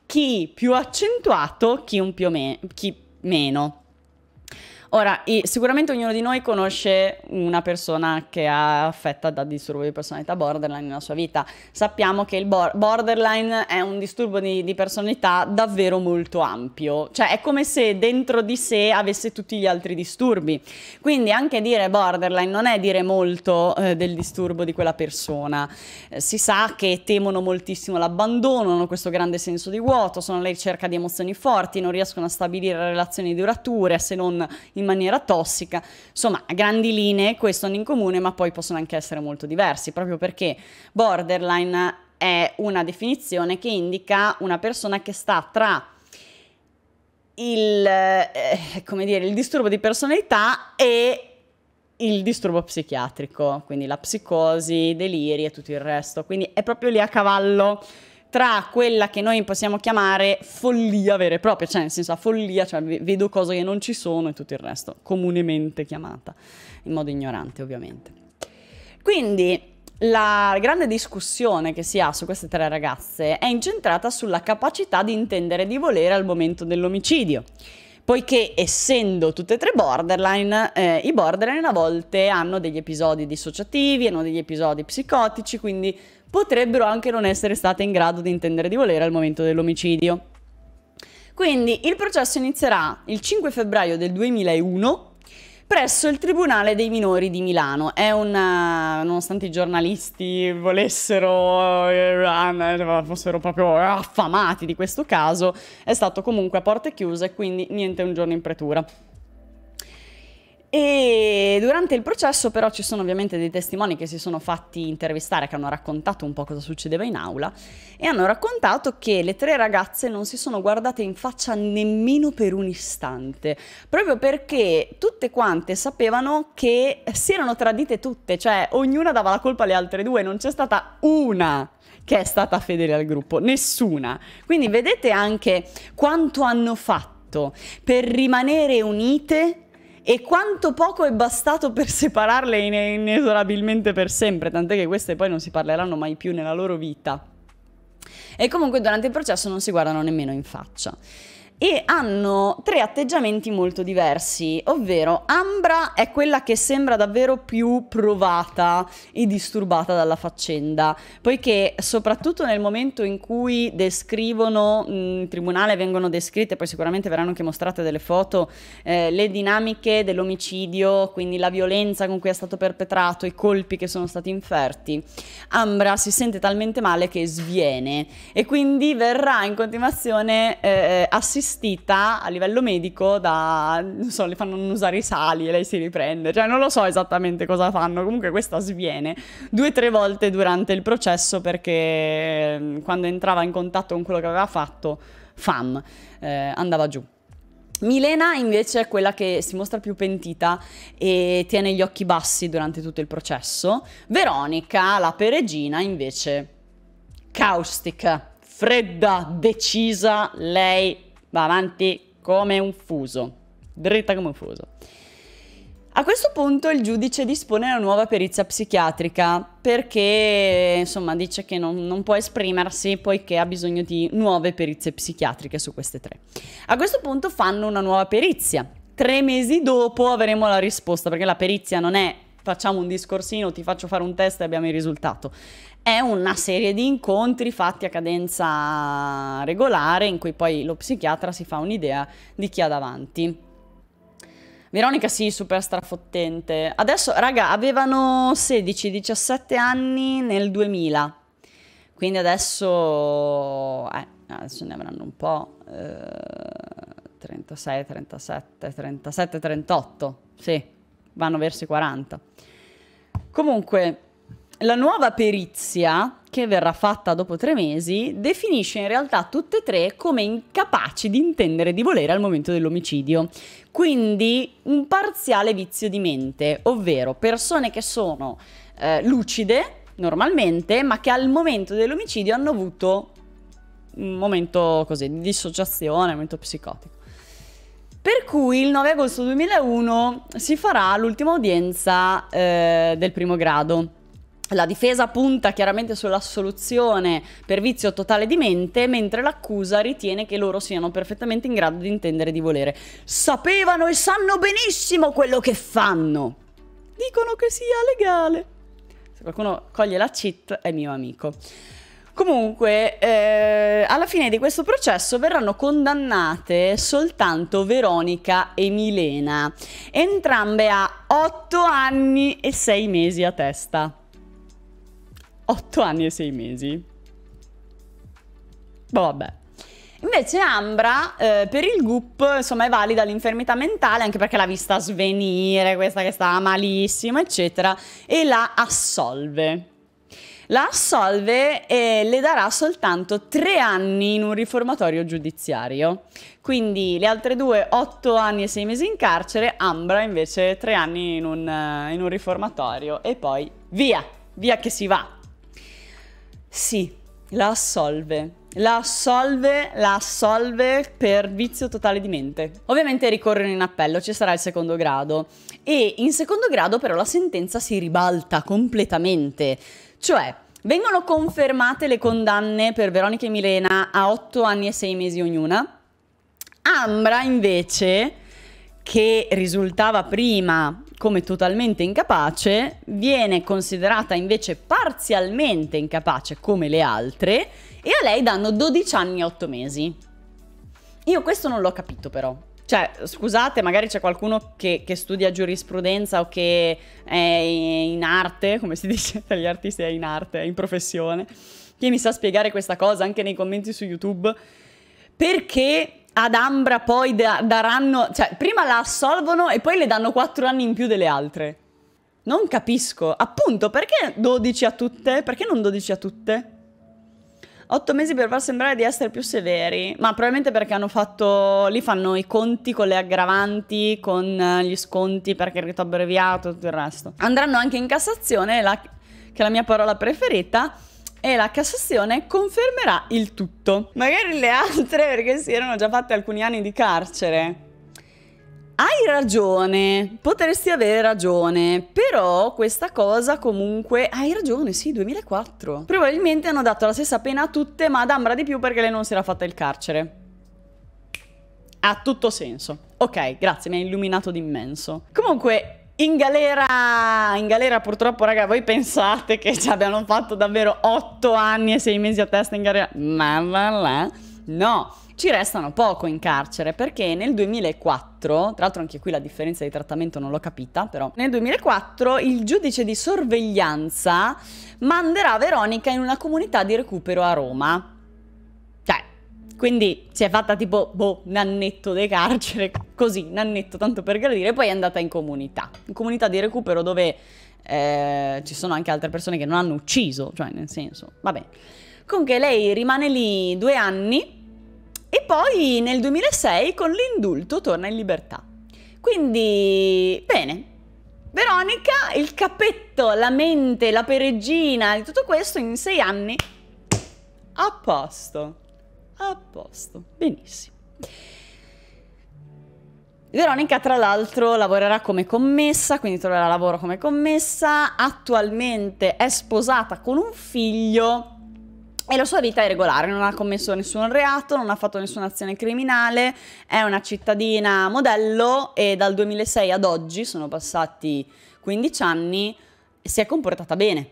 A: Chi più accentuato, chi un più me chi meno. Ora, sicuramente ognuno di noi conosce una persona che è affetta da disturbo di personalità borderline nella sua vita. Sappiamo che il borderline è un disturbo di, di personalità davvero molto ampio, cioè è come se dentro di sé avesse tutti gli altri disturbi. Quindi anche dire borderline non è dire molto eh, del disturbo di quella persona. Eh, si sa che temono moltissimo l'abbandono, hanno questo grande senso di vuoto, sono alla ricerca di emozioni forti, non riescono a stabilire relazioni durature se non in maniera tossica. Insomma, a grandi linee questo hanno in comune, ma poi possono anche essere molto diversi, proprio perché borderline è una definizione che indica una persona che sta tra il, eh, come dire, il disturbo di personalità e il disturbo psichiatrico, quindi la psicosi, i deliri e tutto il resto. Quindi è proprio lì a cavallo tra quella che noi possiamo chiamare follia vera e propria, cioè nel senso la follia, cioè vedo cose che non ci sono e tutto il resto, comunemente chiamata, in modo ignorante ovviamente. Quindi la grande discussione che si ha su queste tre ragazze è incentrata sulla capacità di intendere di volere al momento dell'omicidio poiché essendo tutte e tre borderline, eh, i borderline a volte hanno degli episodi dissociativi, hanno degli episodi psicotici, quindi potrebbero anche non essere state in grado di intendere di volere al momento dell'omicidio. Quindi il processo inizierà il 5 febbraio del 2001 presso il Tribunale dei Minori di Milano. È una, eh, nonostante i giornalisti volessero, eh, eh, fossero proprio affamati di questo caso, è stato comunque a porte chiuse, quindi niente un giorno in pretura. E durante il processo però ci sono ovviamente dei testimoni che si sono fatti intervistare, che hanno raccontato un po' cosa succedeva in aula e hanno raccontato che le tre ragazze non si sono guardate in faccia nemmeno per un istante, proprio perché tutte quante sapevano che si erano tradite tutte, cioè ognuna dava la colpa alle altre due, non c'è stata una che è stata fedele al gruppo, nessuna. Quindi vedete anche quanto hanno fatto per rimanere unite e quanto poco è bastato per separarle inesorabilmente per sempre, tant'è che queste poi non si parleranno mai più nella loro vita. E comunque durante il processo non si guardano nemmeno in faccia e hanno tre atteggiamenti molto diversi, ovvero Ambra è quella che sembra davvero più provata e disturbata dalla faccenda, poiché soprattutto nel momento in cui descrivono, mm, in tribunale vengono descritte, poi sicuramente verranno anche mostrate delle foto, eh, le dinamiche dell'omicidio, quindi la violenza con cui è stato perpetrato, i colpi che sono stati inferti, Ambra si sente talmente male che sviene e quindi verrà in continuazione eh, eh assistita assistita a livello medico da, non so, le fanno usare i sali e lei si riprende, cioè non lo so esattamente cosa fanno, comunque questa sviene due o tre volte durante il processo perché mm, quando entrava in contatto con quello che aveva fatto, fam, eh, andava giù. Milena invece è quella che si mostra più pentita e tiene gli occhi bassi durante tutto il processo. Veronica, la peregina, invece caustica, fredda, decisa, lei va avanti come un fuso, dritta come un fuso. A questo punto il giudice dispone una nuova perizia psichiatrica perché insomma dice che non, non, può esprimersi poiché ha bisogno di nuove perizie psichiatriche su queste tre. A questo punto fanno una nuova perizia. Tre mesi dopo avremo la risposta perché la perizia non è facciamo un discorsino, ti faccio fare un test e abbiamo il risultato è una serie di incontri fatti a cadenza regolare in cui poi lo psichiatra si fa un'idea di chi ha davanti. Veronica sì, super strafottente. Adesso, raga, avevano 16-17 anni nel 2000. Quindi adesso... Eh, adesso ne avranno un po'. Eh, 36, 37, 37, 38. Sì, vanno verso i 40. Comunque la nuova perizia, che verrà fatta dopo tre mesi, definisce in realtà tutte e tre come incapaci di intendere di volere al momento dell'omicidio. Quindi un parziale vizio di mente, ovvero persone che sono eh, lucide normalmente, ma che al momento dell'omicidio hanno avuto un momento così di dissociazione, un momento psicotico. Per cui il 9 agosto 2001 si farà l'ultima udienza eh, del primo grado la difesa punta chiaramente sull'assoluzione per vizio totale di mente, mentre l'accusa ritiene che loro siano perfettamente in grado di intendere di volere. Sapevano e sanno benissimo quello che fanno. Dicono che sia legale. Se qualcuno coglie la cheat è mio amico. Comunque, eh, alla fine di questo processo verranno condannate soltanto Veronica e Milena, entrambe a 8 anni e 6 mesi a testa. 8 anni e 6 mesi. Boh, vabbè. Invece Ambra, eh, per il GUP, insomma, è valida l'infermità mentale anche perché l'ha vista svenire, questa che stava malissima, eccetera, e la assolve. La assolve e le darà soltanto tre anni in un riformatorio giudiziario. Quindi le altre due, otto anni e sei mesi in carcere, Ambra invece tre anni in un, eh, in un riformatorio e poi via, via che si va. Sì, la assolve. La assolve, la assolve per vizio totale di mente. Ovviamente ricorrono in appello, ci sarà il secondo grado. E in secondo grado però la sentenza si ribalta completamente. Cioè, vengono confermate le condanne per Veronica e Milena a 8 anni e 6 mesi ognuna. Ambra invece, che risultava prima come totalmente incapace, viene considerata invece parzialmente incapace come le altre e a lei danno 12 anni e 8 mesi. Io questo non l'ho capito però. Cioè, scusate, magari c'è qualcuno che, che, studia giurisprudenza o che è in arte, come si dice tra gli artisti, è in arte, è in professione, che mi sa spiegare questa cosa anche nei commenti su YouTube. Perché ad Ambra poi da- daranno, cioè prima la assolvono e poi le danno 4 anni in più delle altre. Non capisco, appunto, perché 12 a tutte? Perché non 12 a tutte? 8 mesi per far sembrare di essere più severi, ma probabilmente perché hanno fatto, lì fanno i conti con le aggravanti, con eh, gli sconti perché il rito abbreviato e tutto il resto. Andranno anche in Cassazione, la, che è la mia parola preferita, e la Cassazione confermerà il tutto. Magari le altre perché si erano già fatte alcuni anni di carcere. Hai ragione, potresti avere ragione, però questa cosa comunque... Hai ragione, sì, 2004. Probabilmente hanno dato la stessa pena a tutte, ma ad Ambra di più perché lei non si era fatta il carcere. Ha tutto senso. Ok, grazie, mi ha illuminato d'immenso. Comunque, in galera, in galera purtroppo raga voi pensate che ci abbiano fatto davvero 8 anni e 6 mesi a testa in galera? Ma va là, no, ci restano poco in carcere perché nel 2004, tra l'altro anche qui la differenza di trattamento non l'ho capita però, nel 2004 il giudice di sorveglianza manderà Veronica in una comunità di recupero a Roma quindi si è fatta tipo, boh, nannetto de carcere, così, nannetto tanto per gradire, poi è andata in comunità, in comunità di recupero dove eh, ci sono anche altre persone che non hanno ucciso, cioè nel senso, va bene. Comunque lei rimane lì due anni e poi nel 2006 con l'indulto torna in libertà. Quindi, bene. Veronica, il cappetto, la mente, la peregina di tutto questo in sei anni a posto. A posto, benissimo. Veronica, tra l'altro, lavorerà come commessa, quindi troverà lavoro come commessa. Attualmente è sposata con un figlio e la sua vita è regolare, non ha commesso nessun reato, non ha fatto nessuna azione criminale, è una cittadina modello e dal 2006 ad oggi, sono passati 15 anni, si è comportata bene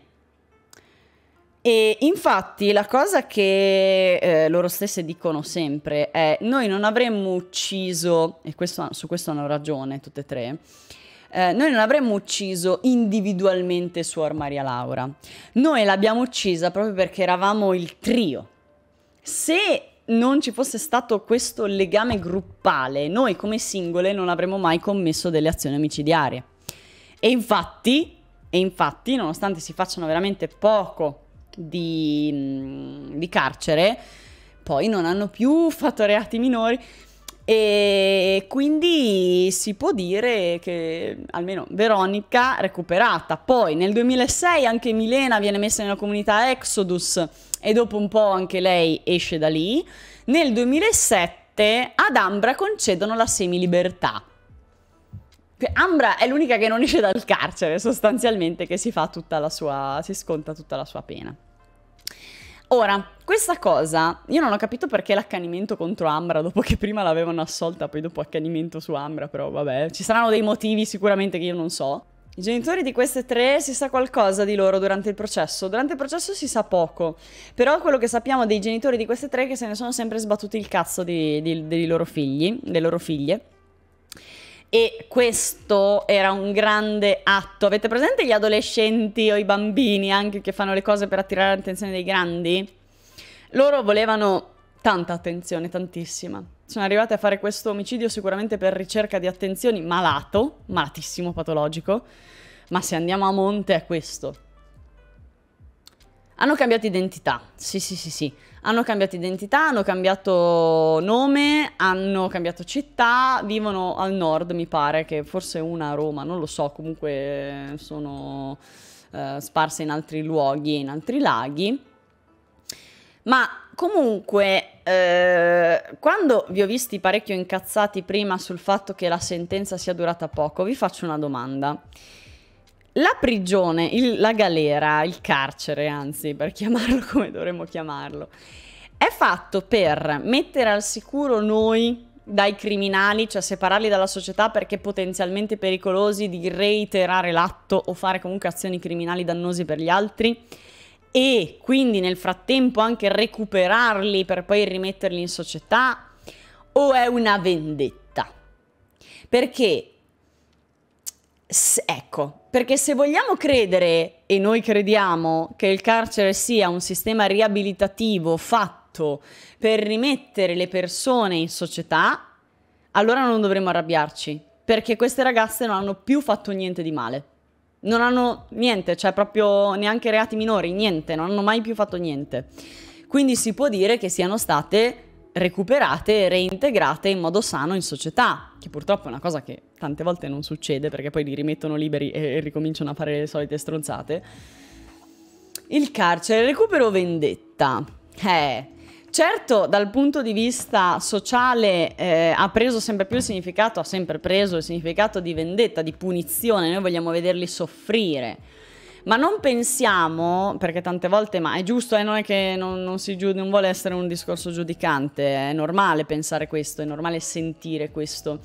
A: e infatti la cosa che eh, loro stesse dicono sempre è noi non avremmo ucciso, e questo, su questo hanno ragione tutte e tre, eh, noi non avremmo ucciso individualmente Suor Maria Laura, noi l'abbiamo uccisa proprio perché eravamo il trio. Se non ci fosse stato questo legame gruppale, noi come singole non avremmo mai commesso delle azioni omicidiarie. E infatti, e infatti nonostante si facciano veramente poco di, mm, di carcere, poi non hanno più fatto reati minori. E quindi si può dire che almeno Veronica recuperata. Poi nel 2006 anche Milena viene messa nella comunità Exodus e dopo un po' anche lei esce da lì. Nel 2007 ad Ambra concedono la semilibertà. Ambra è l'unica che non esce dal carcere sostanzialmente, che si, fa tutta la sua, si sconta tutta la sua pena. Ora, questa cosa, io non ho capito perché l'accanimento contro Ambra, dopo che prima l'avevano assolta, poi dopo accanimento su Ambra, però vabbè, ci saranno dei motivi sicuramente che io non so. I genitori di queste tre si sa qualcosa di loro durante il processo? Durante il processo si sa poco, però quello che sappiamo dei genitori di queste tre è che se ne sono sempre sbattuti il cazzo di, di, dei loro figli, delle loro figlie. E questo era un grande atto. Avete presente gli adolescenti o i bambini anche che fanno le cose per attirare l'attenzione dei grandi? Loro volevano tanta attenzione, tantissima. Sono arrivate a fare questo omicidio sicuramente per ricerca di attenzioni malato, malatissimo, patologico, ma se andiamo a monte è questo. Hanno cambiato identità, sì sì sì sì, hanno cambiato identità, hanno cambiato nome, hanno cambiato città, vivono al nord mi pare, che forse una a Roma, non lo so, comunque eh, sono eh, sparse in altri luoghi in altri laghi. Ma comunque, eh, quando vi ho visti parecchio incazzati prima sul fatto che la sentenza sia durata poco, vi faccio una domanda. La prigione, il, la galera, il carcere anzi, per chiamarlo come dovremmo chiamarlo, è fatto per mettere al sicuro noi dai criminali, cioè separarli dalla società perché potenzialmente pericolosi di reiterare l'atto o fare comunque azioni criminali dannose per gli altri e quindi nel frattempo anche recuperarli per poi rimetterli in società o è una vendetta? Perché, ecco, perché se vogliamo credere, e noi crediamo, che il carcere sia un sistema riabilitativo fatto per rimettere le persone in società, allora non dovremmo arrabbiarci, perché queste ragazze non hanno più fatto niente di male. Non hanno niente, cioè proprio neanche reati minori, niente, non hanno mai più fatto niente. Quindi si può dire che siano state recuperate e reintegrate in modo sano in società, che purtroppo è una cosa che tante volte non succede perché poi li rimettono liberi e, ricominciano a fare le solite stronzate. Il carcere, recupero vendetta. Eh, Certo, dal punto di vista sociale eh, ha preso sempre più il significato, ha sempre preso il significato di vendetta, di punizione, noi vogliamo vederli soffrire ma non pensiamo, perché tante volte, ma è giusto, eh, non è che non, non si giud- non vuole essere un discorso giudicante, è normale pensare questo, è normale sentire questo.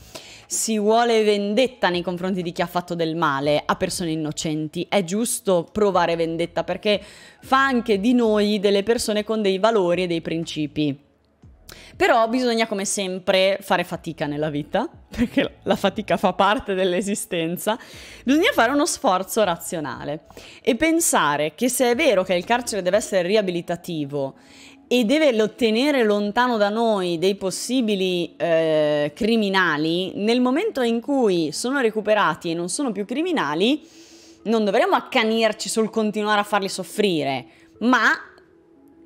A: Si vuole vendetta nei confronti di chi ha fatto del male a persone innocenti, è giusto provare vendetta perché fa anche di noi delle persone con dei valori e dei principi però bisogna come sempre fare fatica nella vita, perché la fatica fa parte dell'esistenza, bisogna fare uno sforzo razionale e pensare che se è vero che il carcere deve essere riabilitativo e deve ottenere lontano da noi dei possibili eh, criminali, nel momento in cui sono recuperati e non sono più criminali, non dovremmo accanirci sul continuare a farli soffrire, ma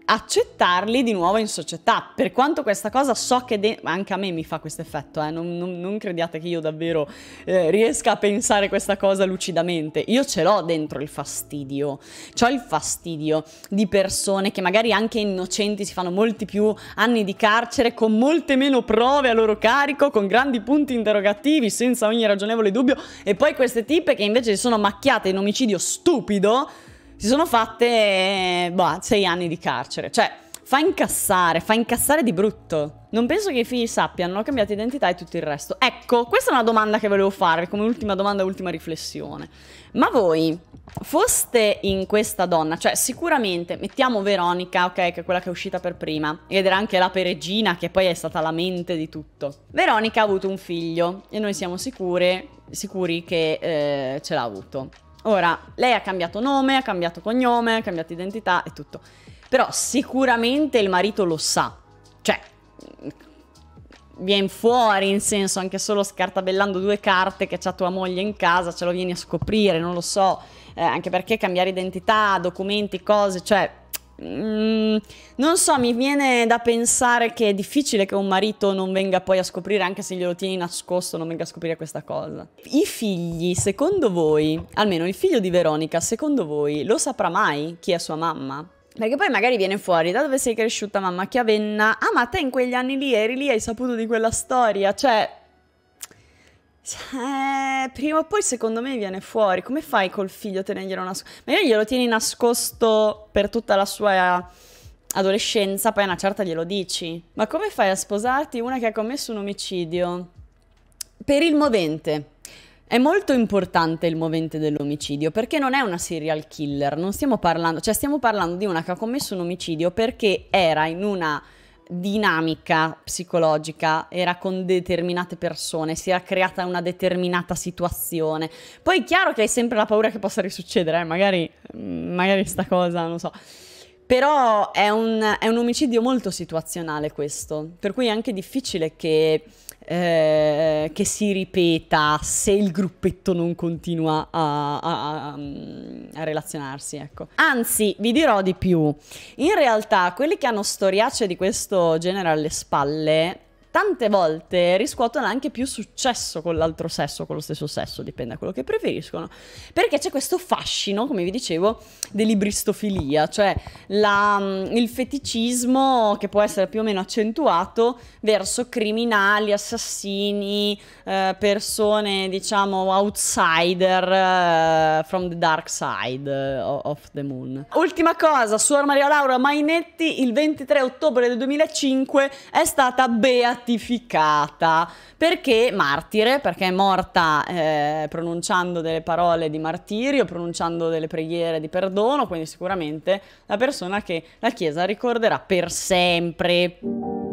A: accettarli di nuovo in società. Per quanto questa cosa so che anche a me mi fa questo effetto, eh, non, non, non, crediate che io davvero eh, riesca a pensare questa cosa lucidamente. Io ce l'ho dentro il fastidio, ho il fastidio di persone che magari anche innocenti si fanno molti più anni di carcere con molte meno prove a loro carico, con grandi punti interrogativi, senza ogni ragionevole dubbio, e poi queste tipe che invece si sono macchiate in omicidio stupido si sono fatte, boh, sei anni di carcere. Cioè, fa incassare, fa incassare di brutto. Non penso che i figli sappiano, ho cambiato identità e tutto il resto. Ecco, questa è una domanda che volevo farvi come ultima domanda, ultima riflessione. Ma voi foste in questa donna, cioè sicuramente mettiamo Veronica, ok, che è quella che è uscita per prima, ed era anche la peregina che poi è stata la mente di tutto. Veronica ha avuto un figlio e noi siamo sicure, sicuri che eh, ce l'ha avuto. Ora, lei ha cambiato nome, ha cambiato cognome, ha cambiato identità e tutto. Però sicuramente il marito lo sa. Cioè, viene fuori in senso anche solo scartabellando due carte che c'ha tua moglie in casa, ce lo vieni a scoprire, non lo so. Eh, anche perché cambiare identità, documenti, cose, cioè Mm, non so, mi viene da pensare che è difficile che un marito non venga poi a scoprire, anche se glielo tieni nascosto, non venga a scoprire questa cosa. I figli, secondo voi, almeno il figlio di Veronica, secondo voi, lo saprà mai chi è sua mamma? Perché poi magari viene fuori da dove sei cresciuta mamma Chiavenna. Ah, ma te in quegli anni lì eri lì, hai saputo di quella storia. Cioè, cioè, prima o poi secondo me viene fuori. Come fai col figlio a tenerglielo nascosto? io glielo tieni nascosto per tutta la sua adolescenza, poi a una certa glielo dici. Ma come fai a sposarti una che ha commesso un omicidio? Per il movente. È molto importante il movente dell'omicidio perché non è una serial killer, non stiamo parlando, cioè stiamo parlando di una che ha commesso un omicidio perché era in una dinamica psicologica era con determinate persone, si era creata una determinata situazione. Poi è chiaro che hai sempre la paura che possa risuccedere, eh? magari, mm, magari sta cosa, non so. Però è un, è un omicidio molto situazionale questo, per cui è anche difficile che eh, che si ripeta se il gruppetto non continua a, a, a, mm, a, relazionarsi, ecco. Anzi, vi dirò di più. In realtà, quelli che hanno storiace di questo genere alle spalle tante volte riscuotono anche più successo con l'altro sesso, con lo stesso sesso, dipende da quello che preferiscono, perché c'è questo fascino, come vi dicevo, dell'ibristofilia, cioè la, mm, il feticismo che può essere più o meno accentuato verso criminali, assassini, eh, persone diciamo outsider, uh, from the dark side of the moon. Ultima cosa, Suor Maria Laura Mainetti il 23 ottobre del 2005 è stata beata martificata. Perché martire? Perché è morta eh, pronunciando delle parole di martirio, pronunciando delle preghiere di perdono, quindi sicuramente la persona che la Chiesa ricorderà per sempre.